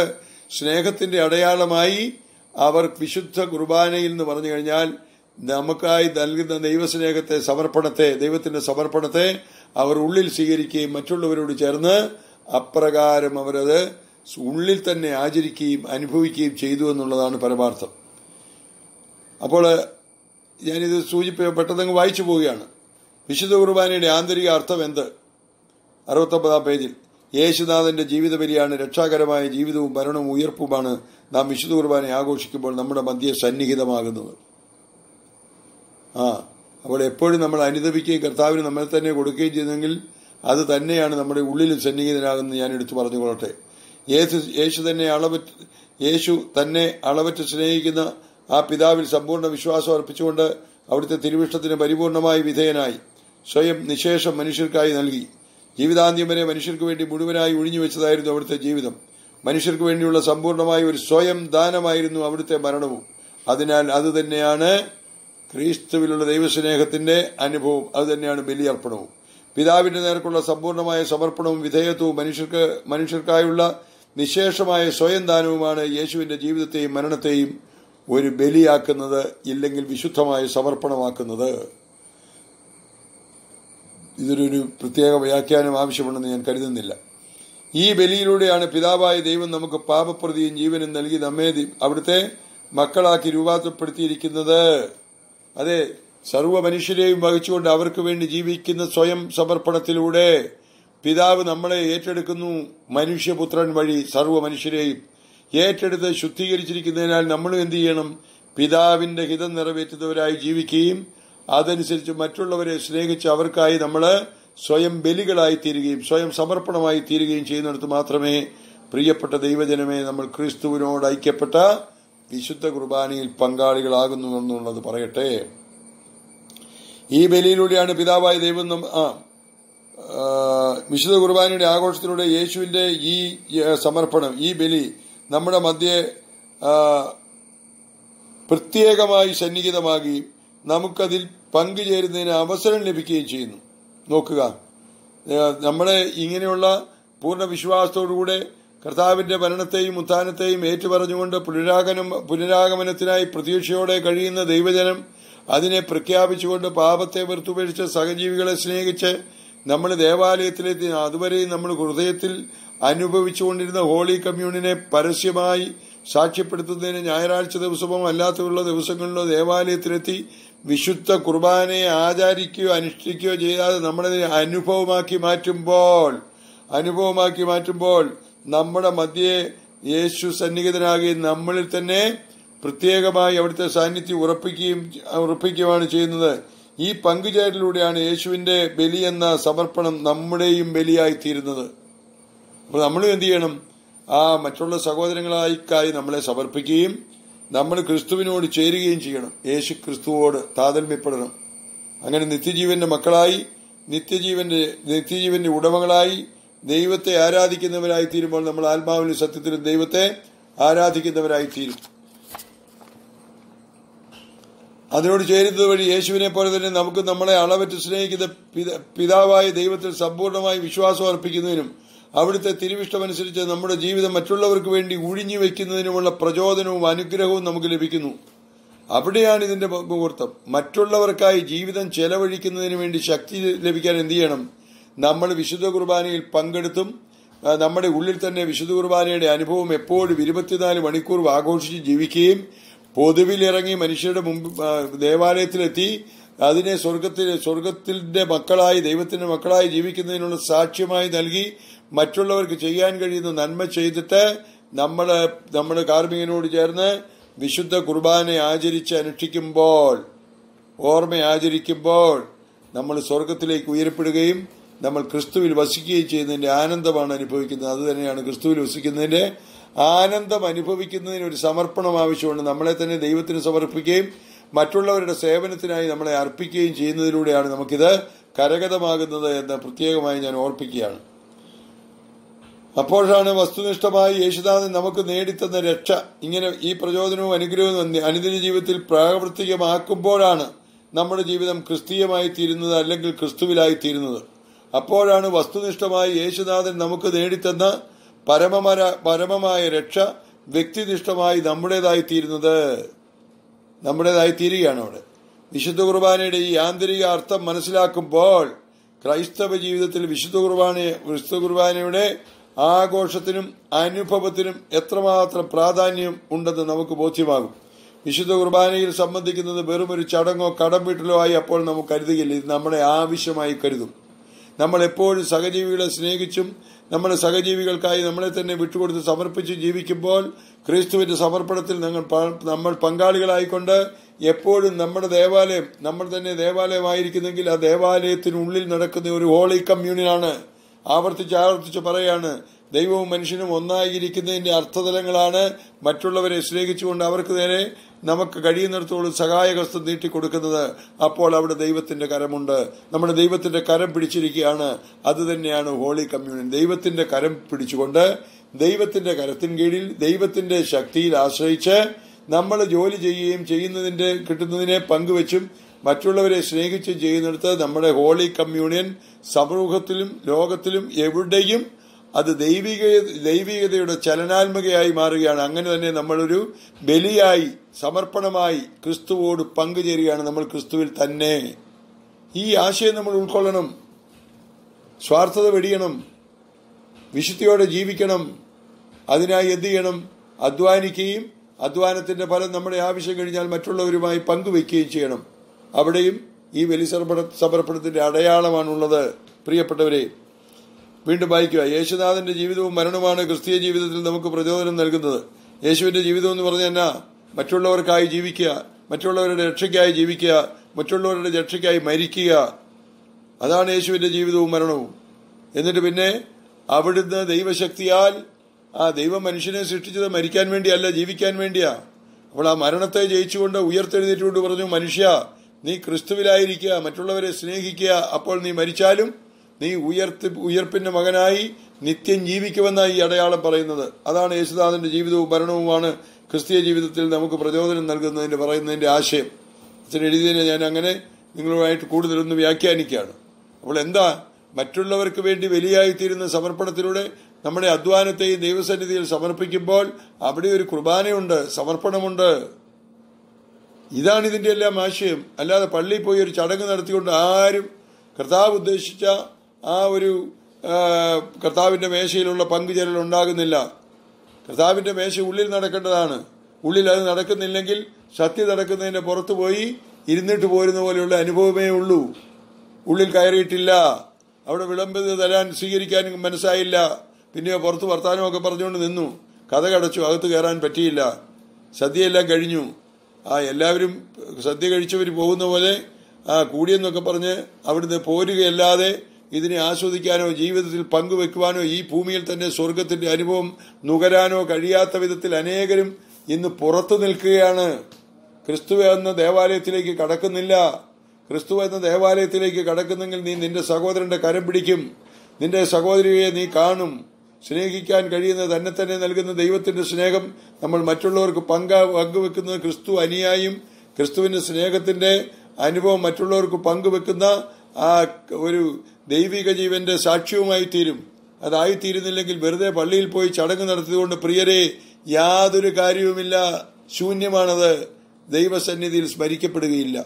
സ്നേഹത്തിന്റെ അടയാളമായി അവർ വിശുദ്ധ കുർബാനയിൽ എന്ന് പറഞ്ഞു കഴിഞ്ഞാൽ നമുക്കായി നൽകുന്ന ദൈവസ്നേഹത്തെ സമർപ്പണത്തെ ദൈവത്തിന്റെ സമർപ്പണത്തെ അവർ ഉള്ളിൽ സ്വീകരിക്കുകയും മറ്റുള്ളവരോട് ചേർന്ന് അപ്രകാരം അവരത് ഉള്ളിൽ തന്നെ ആചരിക്കുകയും അനുഭവിക്കുകയും ചെയ്തു എന്നുള്ളതാണ് പരമാർത്ഥം അപ്പോൾ ഞാനിത് സൂചിപ്പി പെട്ടെന്ന് വായിച്ചു പോവുകയാണ് വിശുദ്ധ കുർബാനയുടെ ആന്തരിക അർത്ഥം എന്ത് അറുപത്തൊമ്പതാം പേജിൽ യേശുനാഥന്റെ ജീവിത ബലിയാണ് രക്ഷാകരമായ ജീവിതവും ഭരണവും ഉയർപ്പുമാണ് നാം വിശുദ്ധ കുർബാനെ ആഘോഷിക്കുമ്പോൾ നമ്മുടെ മധ്യ സന്നിഹിതമാകുന്നത് ആ അപ്പോൾ എപ്പോഴും നമ്മൾ അനുദപിക്കുകയും കർത്താവിന് നമ്മൾ തന്നെ കൊടുക്കുകയും ചെയ്യുന്നെങ്കിൽ അത് തന്നെയാണ് നമ്മുടെ ഉള്ളിൽ സന്നിഹിതനാകുന്നത് ഞാൻ എടുത്തു പറഞ്ഞുകൊള്ളട്ടെ യേശു യേശു തന്നെ അളവറ്റ് യേശു തന്നെ അളവറ്റ് സ്നേഹിക്കുന്ന ആ പിതാവിൽ സമ്പൂർണ്ണ വിശ്വാസം അർപ്പിച്ചുകൊണ്ട് അവിടുത്തെ തിരുവിഷ്ടത്തിന് പരിപൂർണമായി വിധേയനായി സ്വയം നിശേഷം മനുഷ്യർക്കായി നൽകി ജീവിതാന്ത്യം വരെ മനുഷ്യർക്ക് വേണ്ടി മുഴുവനായി വെച്ചതായിരുന്നു അവിടുത്തെ ജീവിതം മനുഷ്യർക്ക് വേണ്ടിയുള്ള സമ്പൂർണമായ ഒരു സ്വയം ദാനമായിരുന്നു അവിടുത്തെ മരണവും അതിനാൽ അത് തന്നെയാണ് ക്രീസ്തുവിലുള്ള ദൈവസ്നേഹത്തിന്റെ അനുഭവം അത് തന്നെയാണ് ബലിയർപ്പണവും പിതാവിന്റെ നേർക്കുള്ള സമ്പൂർണമായ സമർപ്പണവും വിധേയത്വവും മനുഷ്യർക്ക് മനുഷ്യർക്കായുള്ള നിശേഷമായ സ്വയം ദാനവുമാണ് യേശുവിന്റെ ജീവിതത്തെയും മരണത്തെയും ഒരു ബലിയാക്കുന്നത് ഇല്ലെങ്കിൽ വിശുദ്ധമായ സമർപ്പണമാക്കുന്നത് ഇതൊരു പ്രത്യേക വ്യാഖ്യാനം ആവശ്യമുണ്ടെന്ന് ഞാൻ കരുതുന്നില്ല ഈ ബലിയിലൂടെയാണ് പിതാവായ ദൈവം നമുക്ക് പാപപ്രതിയും ജീവനും നൽകി നമ്മെ അവിടുത്തെ മക്കളാക്കി രൂപാന്തരപ്പെടുത്തിയിരിക്കുന്നത് അതെ സർവ്വ മനുഷ്യരെയും വഹിച്ചുകൊണ്ട് അവർക്ക് വേണ്ടി ജീവിക്കുന്ന സ്വയം സമർപ്പണത്തിലൂടെ പിതാവ് നമ്മളെ ഏറ്റെടുക്കുന്നു മനുഷ്യപുത്രൻ വഴി സർവ്വ മനുഷ്യരെയും ഏറ്റെടുത്ത് ശുദ്ധീകരിച്ചിരിക്കുന്നതിനാൽ നമ്മൾ എന്ത് ചെയ്യണം പിതാവിന്റെ ഹിതം നിറവേറ്റുന്നവരായി ജീവിക്കുകയും അതനുസരിച്ച് മറ്റുള്ളവരെ സ്നേഹിച്ച് അവർക്കായി നമ്മൾ സ്വയം ബലികളായി തീരുകയും സ്വയം സമർപ്പണമായി തീരുകയും ചെയ്യുന്നിടത്ത് മാത്രമേ പ്രിയപ്പെട്ട ദൈവജനമേ നമ്മൾ ക്രിസ്തുവിനോട് ഐക്യപ്പെട്ട വിശുദ്ധ കുർബാനയിൽ പങ്കാളികളാകുന്നു എന്നുള്ളത് പറയട്ടെ ഈ ബലിയിലൂടെയാണ് പിതാവായ ദൈവം ആ വിശുദ്ധ കുർബാനയുടെ ആഘോഷത്തിലൂടെ യേശുവിന്റെ ഈ സമർപ്പണം ഈ ബലി നമ്മുടെ മധ്യ പ്രത്യേകമായി സന്നിഹിതമാകി നമുക്കതിൽ പങ്കുചേരുന്നതിന് അവസരം ലഭിക്കുകയും ചെയ്യുന്നു നോക്കുക നമ്മളെ ഇങ്ങനെയുള്ള പൂർണ്ണ വിശ്വാസത്തോടുകൂടെ കർത്താവിന്റെ ഭരണത്തെയും ഉത്ഥാനത്തെയും ഏറ്റുപറഞ്ഞുകൊണ്ട് പുനരാഗമനം പുനരാഗമനത്തിനായി പ്രതീക്ഷയോടെ കഴിയുന്ന ദൈവജനം അതിനെ പ്രഖ്യാപിച്ചുകൊണ്ട് പാപത്തെ വെറുത്തുപേക്ഷിച്ച് സഹജീവികളെ സ്നേഹിച്ച് നമ്മൾ ദേവാലയത്തിലെത്തി അതുവരെയും നമ്മൾ ഹൃദയത്തിൽ അനുഭവിച്ചുകൊണ്ടിരുന്ന ഹോളി കമ്മ്യൂണിനെ പരസ്യമായി സാക്ഷ്യപ്പെടുത്തുന്നതിന് ഞായറാഴ്ച ദിവസമോ അല്ലാത്തുള്ള ദിവസങ്ങളിലോ ദേവാലയത്തിലെത്തി വിശുദ്ധ കുർബാനയെ ആചാരിക്കുകയോ അനുഷ്ഠിക്കുകയോ ചെയ്യാതെ നമ്മളതിനെ അനുഭവമാക്കി മാറ്റുമ്പോൾ അനുഭവമാക്കി മാറ്റുമ്പോൾ നമ്മുടെ മധ്യയെ യേശു സന്നിഹിതനാകി നമ്മളിൽ തന്നെ പ്രത്യേകമായി അവിടുത്തെ സാന്നിധ്യം ഉറപ്പിക്കുകയും ഉറപ്പിക്കുകയാണ് ചെയ്യുന്നത് ഈ പങ്കുചേരലിലൂടെയാണ് യേശുവിന്റെ ബലി എന്ന സമർപ്പണം നമ്മുടെയും ബലിയായി തീരുന്നത് അപ്പോൾ നമ്മൾ എന്ത് ചെയ്യണം ആ മറ്റുള്ള സഹോദരങ്ങളായിക്കായി നമ്മളെ സമർപ്പിക്കുകയും നമ്മൾ ക്രിസ്തുവിനോട് ചേരുകയും ചെയ്യണം യേശു ക്രിസ്തുവോട് താതൽമ്യപ്പെടണം അങ്ങനെ നിത്യജീവന്റെ മക്കളായി നിത്യജീവന്റെ നിത്യജീവന്റെ ഉടമകളായി ദൈവത്തെ ആരാധിക്കുന്നവരായി തീരുമ്പോൾ നമ്മൾ ആത്മാവിലും സത്യത്തിലും ദൈവത്തെ ആരാധിക്കുന്നവരായി തീരും അതിനോട് ചേരുന്നത് വഴി യേശുവിനെ പോലെ തന്നെ നമുക്ക് നമ്മളെ അളവറ്റ് സ്നേഹിക്കുന്ന പിതാവായ ദൈവത്തിൽ സമ്പൂർണ്ണമായി വിശ്വാസം അർപ്പിക്കുന്നതിനും അവിടുത്തെ തിരുവിഷ്ടമനുസരിച്ച് നമ്മുടെ ജീവിതം മറ്റുള്ളവർക്ക് വേണ്ടി ഉഴിഞ്ഞു വയ്ക്കുന്നതിനുമുള്ള പ്രചോദനവും അനുഗ്രഹവും നമുക്ക് ലഭിക്കുന്നു അവിടെയാണ് ഇതിന്റെ മുഹൂർത്തം മറ്റുള്ളവർക്കായി ജീവിതം ചെലവഴിക്കുന്നതിന് വേണ്ടി ശക്തി ലഭിക്കാൻ എന്ത് ചെയ്യണം നമ്മൾ വിശുദ്ധ കുർബാനയിൽ പങ്കെടുത്തും നമ്മുടെ ഉള്ളിൽ തന്നെ വിശുദ്ധ കുർബാനയുടെ അനുഭവം എപ്പോഴും ഇരുപത്തിനാല് മണിക്കൂർ ആഘോഷിച്ച് ജീവിക്കുകയും പൊതുവിലിറങ്ങി മനുഷ്യരുടെ മുമ്പ് ദേവാലയത്തിലെത്തി അതിനെ സ്വർഗത്തിൽ സ്വർഗത്തിന്റെ മക്കളായി ദൈവത്തിന്റെ മക്കളായി ജീവിക്കുന്നതിനുള്ള സാക്ഷ്യമായി നൽകി മറ്റുള്ളവർക്ക് ചെയ്യാൻ കഴിയുന്ന നന്മ ചെയ്തിട്ട് നമ്മൾ നമ്മൾ കാർമികനോട് ചേർന്ന് വിശുദ്ധ കുർബാനെ ആചരിച്ച് അനുഷ്ഠിക്കുമ്പോൾ ഓർമ്മ ആചരിക്കുമ്പോൾ നമ്മൾ സ്വർഗത്തിലേക്ക് ഉയരപ്പെടുകയും നമ്മൾ ക്രിസ്തുവിൽ വസിക്കുകയും ചെയ്യുന്നതിന്റെ ആനന്ദമാണ് അനുഭവിക്കുന്നത് അത് തന്നെയാണ് ക്രിസ്തുവിൽ വസിക്കുന്നതിന്റെ ആനന്ദം അനുഭവിക്കുന്നതിന് ഒരു സമർപ്പണം ആവശ്യമുണ്ട് നമ്മളെ തന്നെ ദൈവത്തിന് സമർപ്പിക്കുകയും മറ്റുള്ളവരുടെ സേവനത്തിനായി നമ്മളെ അർപ്പിക്കുകയും ചെയ്യുന്നതിലൂടെയാണ് നമുക്കിത് കരഗതമാകുന്നത് എന്ന് പ്രത്യേകമായി ഞാൻ ഓർപ്പിക്കുകയാണ് അപ്പോഴാണ് വസ്തുനിഷ്ഠമായി യേശുദാസൻ നമുക്ക് നേടിത്തന്ന രക്ഷ ഇങ്ങനെ ഈ പ്രചോദനവും അനുഗ്രഹവും അനുദിന ജീവിതത്തിൽ പ്രാവർത്തികമാക്കുമ്പോഴാണ് നമ്മുടെ ജീവിതം ക്രിസ്തീയമായി തീരുന്നത് അല്ലെങ്കിൽ ക്രിസ്തുവിലായി തീരുന്നത് അപ്പോഴാണ് വസ്തുനിഷ്ഠമായി യേശുനാഥൻ നമുക്ക് നേടിത്തന്ന പരമമര പരമമായ രക്ഷ വ്യക്തിനിഷ്ഠമായി നമ്മുടേതായി തീരുന്നത് നമ്മുടേതായി തീരുകയാണ് അവിടെ വിശുദ്ധ കുർബാനയുടെ ഈ ആന്തരിക അർത്ഥം മനസ്സിലാക്കുമ്പോൾ ക്രൈസ്തവ ജീവിതത്തിൽ വിശുദ്ധ കുർബാന വിശുദ്ധ കുർബാനയുടെ ആഘോഷത്തിനും അനുഭവത്തിനും എത്രമാത്രം പ്രാധാന്യം ഉണ്ടെന്ന് നമുക്ക് ബോധ്യമാകും വിശുദ്ധ കുർബാനയിൽ സംബന്ധിക്കുന്നത് വെറുമൊരു ചടങ്ങോ കടം വീട്ടിലോ ആയി അപ്പോൾ നമുക്ക് കരുതുകയില്ല ഇത് നമ്മളെ ആവശ്യമായി കരുതും നമ്മൾ എപ്പോഴും സഹജീവികളെ സ്നേഹിച്ചും നമ്മുടെ സഹജീവികൾക്കായി നമ്മളെ തന്നെ വിട്ടുകൊടുത്ത് സമർപ്പിച്ച് ജീവിക്കുമ്പോൾ ക്രിസ്തുവിന്റെ സമർപ്പണത്തിൽ ഞങ്ങൾ നമ്മൾ പങ്കാളികളായിക്കൊണ്ട് എപ്പോഴും നമ്മുടെ ദേവാലയം നമ്മൾ തന്നെ ദേവാലയമായിരിക്കുന്നെങ്കിൽ ആ ദേവാലയത്തിനുള്ളിൽ നടക്കുന്ന ഒരു ഹോളി കമ്മ്യൂണിയാണ് ആവർത്തിച്ച് ആവർത്തിച്ച് പറയാണ് ദൈവവും മനുഷ്യനും ഒന്നായിരിക്കുന്നതിന്റെ അർത്ഥതലങ്ങളാണ് മറ്റുള്ളവരെ സ്നേഹിച്ചുകൊണ്ട് അവർക്ക് നേരെ നമുക്ക് കഴിയുന്നിടത്തോളം സഹായഹസ്തം നീട്ടിക്കൊടുക്കുന്നത് അപ്പോൾ അവിടെ ദൈവത്തിന്റെ കരമുണ്ട് നമ്മുടെ ദൈവത്തിന്റെ കരം പിടിച്ചിരിക്കുകയാണ് അത് തന്നെയാണ് ഹോളി കമ്മ്യൂണിയൻ ദൈവത്തിന്റെ കരം പിടിച്ചുകൊണ്ട് ദൈവത്തിന്റെ കരത്തിൻ കീഴിൽ ദൈവത്തിന്റെ ശക്തിയിൽ ആശ്രയിച്ച് നമ്മൾ ജോലി ചെയ്യുകയും ചെയ്യുന്നതിന്റെ കിട്ടുന്നതിനെ പങ്കുവെച്ചും മറ്റുള്ളവരെ സ്നേഹിച്ച് ചെയ്യുന്നിടത്ത് നമ്മുടെ ഹോളി കമ്മ്യൂണിയൻ സമൂഹത്തിലും ലോകത്തിലും എവിടെയും അത് ദൈവിക ദൈവികതയുടെ ചലനാത്മകയായി മാറുകയാണ് അങ്ങനെ തന്നെ നമ്മളൊരു ബലിയായി സമർപ്പണമായി ക്രിസ്തുവോട് പങ്കുചേരുകയാണ് നമ്മൾ ക്രിസ്തുവിൽ തന്നെ ഈ ആശയം നമ്മൾ ഉൾക്കൊള്ളണം സ്വാർത്ഥത വെടിയണം വിശുദ്ധിയോടെ ജീവിക്കണം അതിനായി എന്ത് ചെയ്യണം അധ്വാനിക്കുകയും അധ്വാനത്തിന്റെ ഫലം നമ്മുടെ ആവശ്യം കഴിഞ്ഞാൽ മറ്റുള്ളവരുമായി പങ്കുവെക്കുകയും ചെയ്യണം അവിടെയും ഈ ബലി സമർപ്പണത്തിന്റെ അടയാളമാണുള്ളത് പ്രിയപ്പെട്ടവരെ വീണ്ടും വായിക്കുക യേശുനാഥന്റെ ജീവിതവും മരണവുമാണ് ക്രിസ്തീയ ജീവിതത്തിൽ നമുക്ക് പ്രചോദനം നൽകുന്നത് യേശുവിന്റെ ജീവിതം എന്ന് പറഞ്ഞു തന്നെ മറ്റുള്ളവർക്കായി ജീവിക്കുക മറ്റുള്ളവരുടെ രക്ഷയ്ക്കായി ജീവിക്കുക മറ്റുള്ളവരുടെ രക്ഷയ്ക്കായി മരിക്കുക അതാണ് യേശുവിന്റെ ജീവിതവും മരണവും എന്നിട്ട് പിന്നെ അവിടുന്ന് ദൈവശക്തിയാൽ ആ ദൈവം മനുഷ്യനെ സൃഷ്ടിച്ചത് മരിക്കാൻ വേണ്ടിയല്ല ജീവിക്കാൻ വേണ്ടിയാ അപ്പോൾ ആ മരണത്തെ ജയിച്ചുകൊണ്ട് ഉയർത്തെഴുന്നേറ്റുകൊണ്ട് പറഞ്ഞു മനുഷ്യ നീ ക്രിസ്തുവിലായിരിക്കുക മറ്റുള്ളവരെ സ്നേഹിക്കുക അപ്പോൾ നീ മരിച്ചാലും നീ ഉയർത്തി ഉയർപ്പിന്റെ മകനായി നിത്യം ജീവിക്കുമെന്നാണ് ഈ അടയാളം പറയുന്നത് അതാണ് യേശുദാസിന്റെ ജീവിതവും ഭരണവുമാണ് ക്രിസ്തീയ ജീവിതത്തിൽ നമുക്ക് പ്രചോദനം നൽകുന്നതിന്റെ പറയുന്നതിന്റെ ആശയം അച്ഛൻ എഴുതിയതിനെ ഞാൻ അങ്ങനെ നിങ്ങളുമായിട്ട് കൂടുതലൊന്ന് വ്യാഖ്യാനിക്കുകയാണ് അപ്പോൾ എന്താ മറ്റുള്ളവർക്ക് വേണ്ടി വലിയായിത്തീരുന്ന സമർപ്പണത്തിലൂടെ നമ്മുടെ അധ്വാനത്തെ ദൈവസന്നിധിയിൽ സമർപ്പിക്കുമ്പോൾ അവിടെ ഒരു കുർബാനയുണ്ട് സമർപ്പണമുണ്ട് ഇതാണ് ഇതിന്റെ എല്ലാം ആശയം അല്ലാതെ പള്ളിയിൽ പോയി ഒരു ചടങ്ങ് നടത്തിക്കൊണ്ട് ആരും കർത്താവ് ഉദ്ദേശിച്ച ആ ഒരു കർത്താവിന്റെ മേശയിലുള്ള പങ്കുചേരൽ ഉണ്ടാകുന്നില്ല കർത്താവിന്റെ മേശ ഉള്ളിൽ നടക്കേണ്ടതാണ് ഉള്ളിൽ അത് നടക്കുന്നില്ലെങ്കിൽ ശക്തി നടക്കുന്നതിന്റെ പുറത്തു പോയി ഇരുന്നിട്ട് പോരുന്ന പോലെയുള്ള അനുഭവമേ ഉള്ളൂ ഉള്ളിൽ കയറിയിട്ടില്ല അവിടെ വിളമ്പത് തരാൻ സ്വീകരിക്കാനും മനസ്സായില്ല പിന്നെയോ പുറത്ത് വർത്താനമൊക്കെ പറഞ്ഞുകൊണ്ട് നിന്നു കഥ കടച്ചു അകത്ത് കയറാൻ പറ്റിയില്ല സദ്യയെല്ലാം കഴിഞ്ഞു ആ എല്ലാവരും സദ്യ കഴിച്ചവർ പോകുന്ന പോലെ ആ കൂടിയെന്നൊക്കെ പറഞ്ഞ് അവിടുന്ന് പോരുകയല്ലാതെ ഇതിനെ ആസ്വദിക്കാനോ ജീവിതത്തിൽ പങ്കുവെക്കുവാനോ ഈ ഭൂമിയിൽ തന്നെ സ്വർഗത്തിന്റെ അനുഭവം നുകരാനോ കഴിയാത്ത വിധത്തിൽ അനേകരും ഇന്ന് പുറത്തു നിൽക്കുകയാണ് ക്രിസ്തു എന്ന ദേവാലയത്തിലേക്ക് കടക്കുന്നില്ല ക്രിസ്തു എന്ന ദേവാലയത്തിലേക്ക് കടക്കുന്നെങ്കിൽ നീ നിന്റെ സഹോദരന്റെ കരം പിടിക്കും നിന്റെ സഹോദരിയെ നീ കാണും സ്നേഹിക്കാൻ കഴിയുന്ന തന്നെ തന്നെ നൽകുന്ന ദൈവത്തിന്റെ സ്നേഹം നമ്മൾ മറ്റുള്ളവർക്ക് പങ്ക പങ്കുവെക്കുന്നത് ക്രിസ്തു അനുയായും ക്രിസ്തുവിന്റെ സ്നേഹത്തിന്റെ അനുഭവം മറ്റുള്ളവർക്ക് പങ്കുവെക്കുന്ന ആ ഒരു ദൈവിക ജീവന്റെ സാക്ഷ്യവുമായി തീരും അതായിത്തീരുന്നില്ലെങ്കിൽ വെറുതെ പള്ളിയിൽ പോയി ചടങ്ങ് നടത്തിയതുകൊണ്ട് പ്രിയരെ യാതൊരു കാര്യവുമില്ല ശൂന്യമാണത് ദൈവസന്നിധിയിൽ സ്മരിക്കപ്പെടുകയില്ല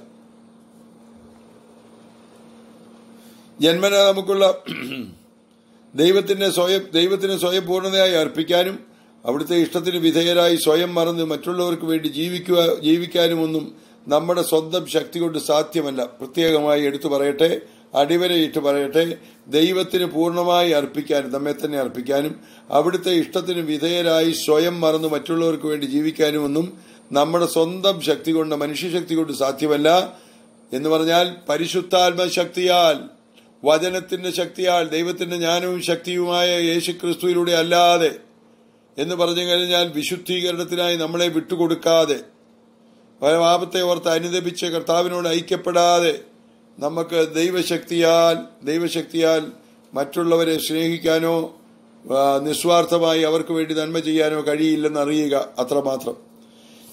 ജന്മന നമുക്കുള്ള ദൈവത്തിന്റെ സ്വയം ദൈവത്തിന് സ്വയം പൂർണ്ണതയായി അർപ്പിക്കാനും അവിടുത്തെ ഇഷ്ടത്തിന് വിധേയരായി സ്വയം മറന്ന് മറ്റുള്ളവർക്ക് വേണ്ടി ജീവിക്കുക ജീവിക്കാനുമൊന്നും നമ്മുടെ സ്വന്തം ശക്തി കൊണ്ട് സാധ്യമല്ല പ്രത്യേകമായി എടുത്തു പറയട്ടെ അടിവരയിട്ട് പറയട്ടെ ദൈവത്തിന് പൂർണ്ണമായി അർപ്പിക്കാനും നമ്മെ തന്നെ അർപ്പിക്കാനും അവിടുത്തെ ഇഷ്ടത്തിന് വിധേയരായി സ്വയം മറന്ന് മറ്റുള്ളവർക്ക് വേണ്ടി ജീവിക്കാനുമൊന്നും നമ്മുടെ സ്വന്തം ശക്തി കൊണ്ട് മനുഷ്യശക്തി കൊണ്ട് സാധ്യമല്ല എന്ന് പറഞ്ഞാൽ പരിശുദ്ധാത്മശക്തിയാൽ വചനത്തിന്റെ ശക്തിയാൽ ദൈവത്തിന്റെ ജ്ഞാനവും ശക്തിയുമായ ക്രിസ്തുവിലൂടെ അല്ലാതെ എന്ന് പറഞ്ഞു കഴിഞ്ഞാൽ വിശുദ്ധീകരണത്തിനായി നമ്മളെ വിട്ടുകൊടുക്കാതെ പരമാപത്തെ ഓർത്ത് അനുദപിച്ച് കർത്താവിനോട് ഐക്യപ്പെടാതെ നമുക്ക് ദൈവശക്തിയാൽ ദൈവശക്തിയാൽ മറ്റുള്ളവരെ സ്നേഹിക്കാനോ നിസ്വാർത്ഥമായി അവർക്ക് വേണ്ടി നന്മ ചെയ്യാനോ കഴിയില്ലെന്ന് അറിയുക അത്രമാത്രം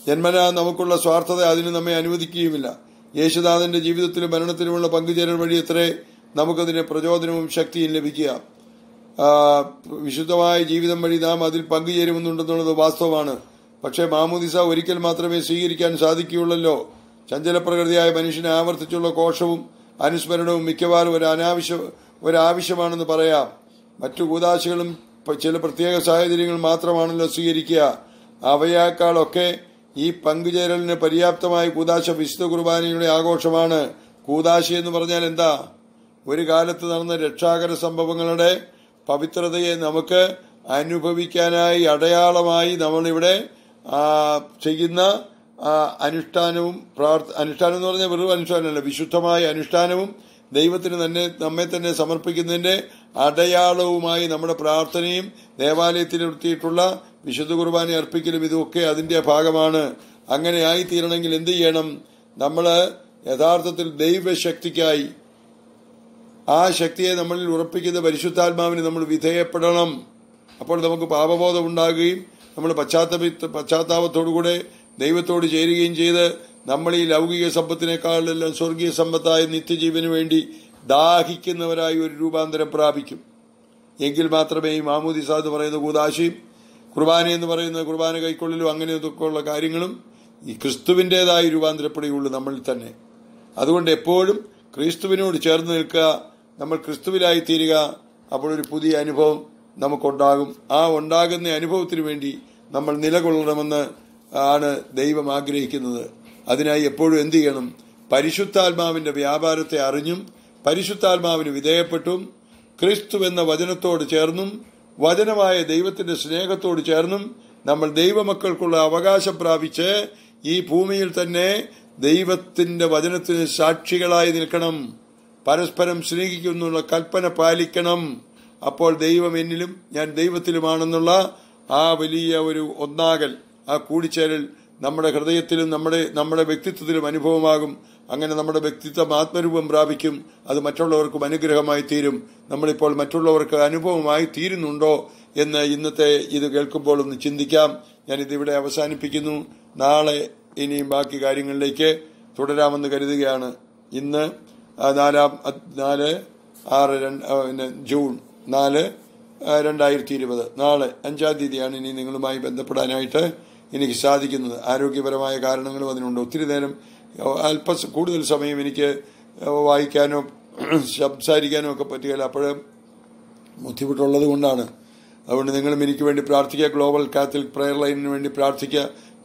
ജന്മന നമുക്കുള്ള സ്വാർത്ഥത അതിന് നമ്മെ അനുവദിക്കുകയുമില്ല യേശുദാഥന്റെ ജീവിതത്തിലും മരണത്തിലുമുള്ള പങ്കുചേരൽ വഴി എത്രേ നമുക്കതിന് പ്രചോദനവും ശക്തിയും ലഭിക്കുക വിശുദ്ധമായ ജീവിതം വഴി നാം അതിൽ പങ്കുചേരുമെന്നുണ്ടെന്നുള്ളത് വാസ്തവമാണ് പക്ഷേ മാമോദിസ ഒരിക്കൽ മാത്രമേ സ്വീകരിക്കാൻ സാധിക്കുകയുള്ളല്ലോ ചഞ്ചലപ്രകൃതിയായ മനുഷ്യനെ ആവർത്തിച്ചുള്ള കോഷവും അനുസ്മരണവും മിക്കവാറും ഒരു അനാവശ്യ ഒരാവശ്യമാണെന്ന് പറയാം മറ്റു കൂതാശികളും ചില പ്രത്യേക സാഹചര്യങ്ങൾ മാത്രമാണല്ലോ സ്വീകരിക്കുക അവയേക്കാളൊക്കെ ഈ പങ്കുചേരലിന് പര്യാപ്തമായ കൂതാശ വിശുദ്ധ കുർബാനയുടെ ആഘോഷമാണ് കൂതാശി എന്ന് പറഞ്ഞാൽ എന്താ ഒരു കാലത്ത് നടന്ന രക്ഷാകര സംഭവങ്ങളുടെ പവിത്രതയെ നമുക്ക് അനുഭവിക്കാനായി അടയാളമായി നമ്മളിവിടെ ചെയ്യുന്ന അനുഷ്ഠാനവും പ്രാർത്ഥ അനുഷ്ഠാനം എന്ന് പറഞ്ഞാൽ വെറും അനുഷ്ഠാനമല്ല വിശുദ്ധമായ അനുഷ്ഠാനവും ദൈവത്തിന് തന്നെ നമ്മെ തന്നെ സമർപ്പിക്കുന്നതിന്റെ അടയാളവുമായി നമ്മുടെ പ്രാർത്ഥനയും ദേവാലയത്തിൽ നിർത്തിയിട്ടുള്ള വിശുദ്ധ കുർബാന അർപ്പിക്കലും ഇതുമൊക്കെ അതിന്റെ ഭാഗമാണ് അങ്ങനെ ആയിത്തീരണമെങ്കിൽ എന്ത് ചെയ്യണം നമ്മൾ യഥാർത്ഥത്തിൽ ദൈവശക്തിക്കായി ആ ശക്തിയെ നമ്മളിൽ ഉറപ്പിക്കുന്ന പരിശുദ്ധാത്മാവിന് നമ്മൾ വിധേയപ്പെടണം അപ്പോൾ നമുക്ക് പാപബോധം ഉണ്ടാകുകയും നമ്മൾ പശ്ചാത്തപി പശ്ചാത്താപത്തോടുകൂടെ ദൈവത്തോട് ചേരുകയും ചെയ്ത് നമ്മൾ ഈ ലൗകിക സമ്പത്തിനേക്കാളെല്ലാം സ്വർഗീയ സമ്പത്തായ നിത്യജീവന് വേണ്ടി ദാഹിക്കുന്നവരായി ഒരു രൂപാന്തരം പ്രാപിക്കും എങ്കിൽ മാത്രമേ ഈ മാമൂദിസ പറയുന്ന കൂതാശയും കുർബാന എന്ന് പറയുന്ന കുർബാന കൈക്കൊള്ളിലും അങ്ങനെ ഇതൊക്കെയുള്ള കാര്യങ്ങളും ഈ ക്രിസ്തുവിൻ്റെതായി രൂപാന്തരപ്പെടുകയുള്ളൂ നമ്മളിൽ തന്നെ അതുകൊണ്ട് എപ്പോഴും ക്രിസ്തുവിനോട് ചേർന്ന് നിൽക്കുക നമ്മൾ ക്രിസ്തുവിലായി തീരുക അപ്പോൾ ഒരു പുതിയ അനുഭവം നമുക്കുണ്ടാകും ആ ഉണ്ടാകുന്ന അനുഭവത്തിനു വേണ്ടി നമ്മൾ നിലകൊള്ളണമെന്ന് ആണ് ദൈവം ആഗ്രഹിക്കുന്നത് അതിനായി എപ്പോഴും എന്തു ചെയ്യണം പരിശുദ്ധാത്മാവിന്റെ വ്യാപാരത്തെ അറിഞ്ഞും പരിശുദ്ധാത്മാവിന് വിധേയപ്പെട്ടും ക്രിസ്തു എന്ന വചനത്തോട് ചേർന്നും വചനമായ ദൈവത്തിന്റെ സ്നേഹത്തോട് ചേർന്നും നമ്മൾ ദൈവമക്കൾക്കുള്ള അവകാശം പ്രാപിച്ച് ഈ ഭൂമിയിൽ തന്നെ ദൈവത്തിന്റെ വചനത്തിന് സാക്ഷികളായി നിൽക്കണം പരസ്പരം സ്നേഹിക്കുന്നുള്ള കൽപ്പന പാലിക്കണം അപ്പോൾ ദൈവം എന്നിലും ഞാൻ ദൈവത്തിലുമാണെന്നുള്ള ആ വലിയ ഒരു ഒന്നാകൽ ആ കൂടിച്ചേരൽ നമ്മുടെ ഹൃദയത്തിലും നമ്മുടെ നമ്മുടെ വ്യക്തിത്വത്തിലും അനുഭവമാകും അങ്ങനെ നമ്മുടെ വ്യക്തിത്വം ആത്മരൂപം പ്രാപിക്കും അത് മറ്റുള്ളവർക്കും അനുഗ്രഹമായി തീരും നമ്മളിപ്പോൾ മറ്റുള്ളവർക്ക് അനുഭവമായി തീരുന്നുണ്ടോ എന്ന് ഇന്നത്തെ ഇത് കേൾക്കുമ്പോൾ ഒന്ന് ചിന്തിക്കാം ഞാനിതിവിടെ അവസാനിപ്പിക്കുന്നു നാളെ ഇനിയും ബാക്കി കാര്യങ്ങളിലേക്ക് തുടരാമെന്ന് കരുതുകയാണ് ഇന്ന് നാലാം നാല് ആറ് രണ്ട് പിന്നെ ജൂൺ നാല് രണ്ടായിരത്തി ഇരുപത് നാളെ അഞ്ചാം തീയതിയാണ് ഇനി നിങ്ങളുമായി ബന്ധപ്പെടാനായിട്ട് എനിക്ക് സാധിക്കുന്നത് ആരോഗ്യപരമായ കാരണങ്ങളും അതിനുണ്ട് ഒത്തിരി നേരം അല്പ കൂടുതൽ സമയം എനിക്ക് വായിക്കാനോ സംസാരിക്കാനോ ഒക്കെ പറ്റുകയില്ല അപ്പോഴും ബുദ്ധിമുട്ടുള്ളത് കൊണ്ടാണ് അതുകൊണ്ട് നിങ്ങളും എനിക്ക് വേണ്ടി പ്രാർത്ഥിക്കുക ഗ്ലോബൽ കാത്തലിക് പ്രെയർ ലൈനിന് വേണ്ടി പ്രാർത്ഥിക്കുക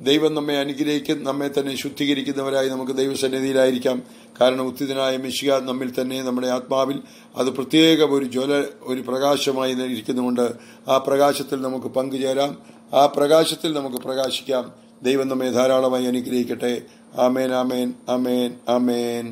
ദൈവം നമ്മെ അനുഗ്രഹിക്കും നമ്മെ തന്നെ ശുദ്ധീകരിക്കുന്നവരായി നമുക്ക് ദൈവസന്നിധിയിലായിരിക്കാം കാരണം ഉത്തിതനായ മിശിക നമ്മിൽ തന്നെ നമ്മുടെ ആത്മാവിൽ അത് പ്രത്യേക ഒരു ജ്വല ഒരു പ്രകാശമായി ഇരിക്കുന്നുകൊണ്ട് ആ പ്രകാശത്തിൽ നമുക്ക് പങ്കുചേരാം ആ പ്രകാശത്തിൽ നമുക്ക് പ്രകാശിക്കാം ദൈവം നമ്മെ ധാരാളമായി അനുഗ്രഹിക്കട്ടെ ആമേൻ ആമേൻ ആമേൻ ആമേൻ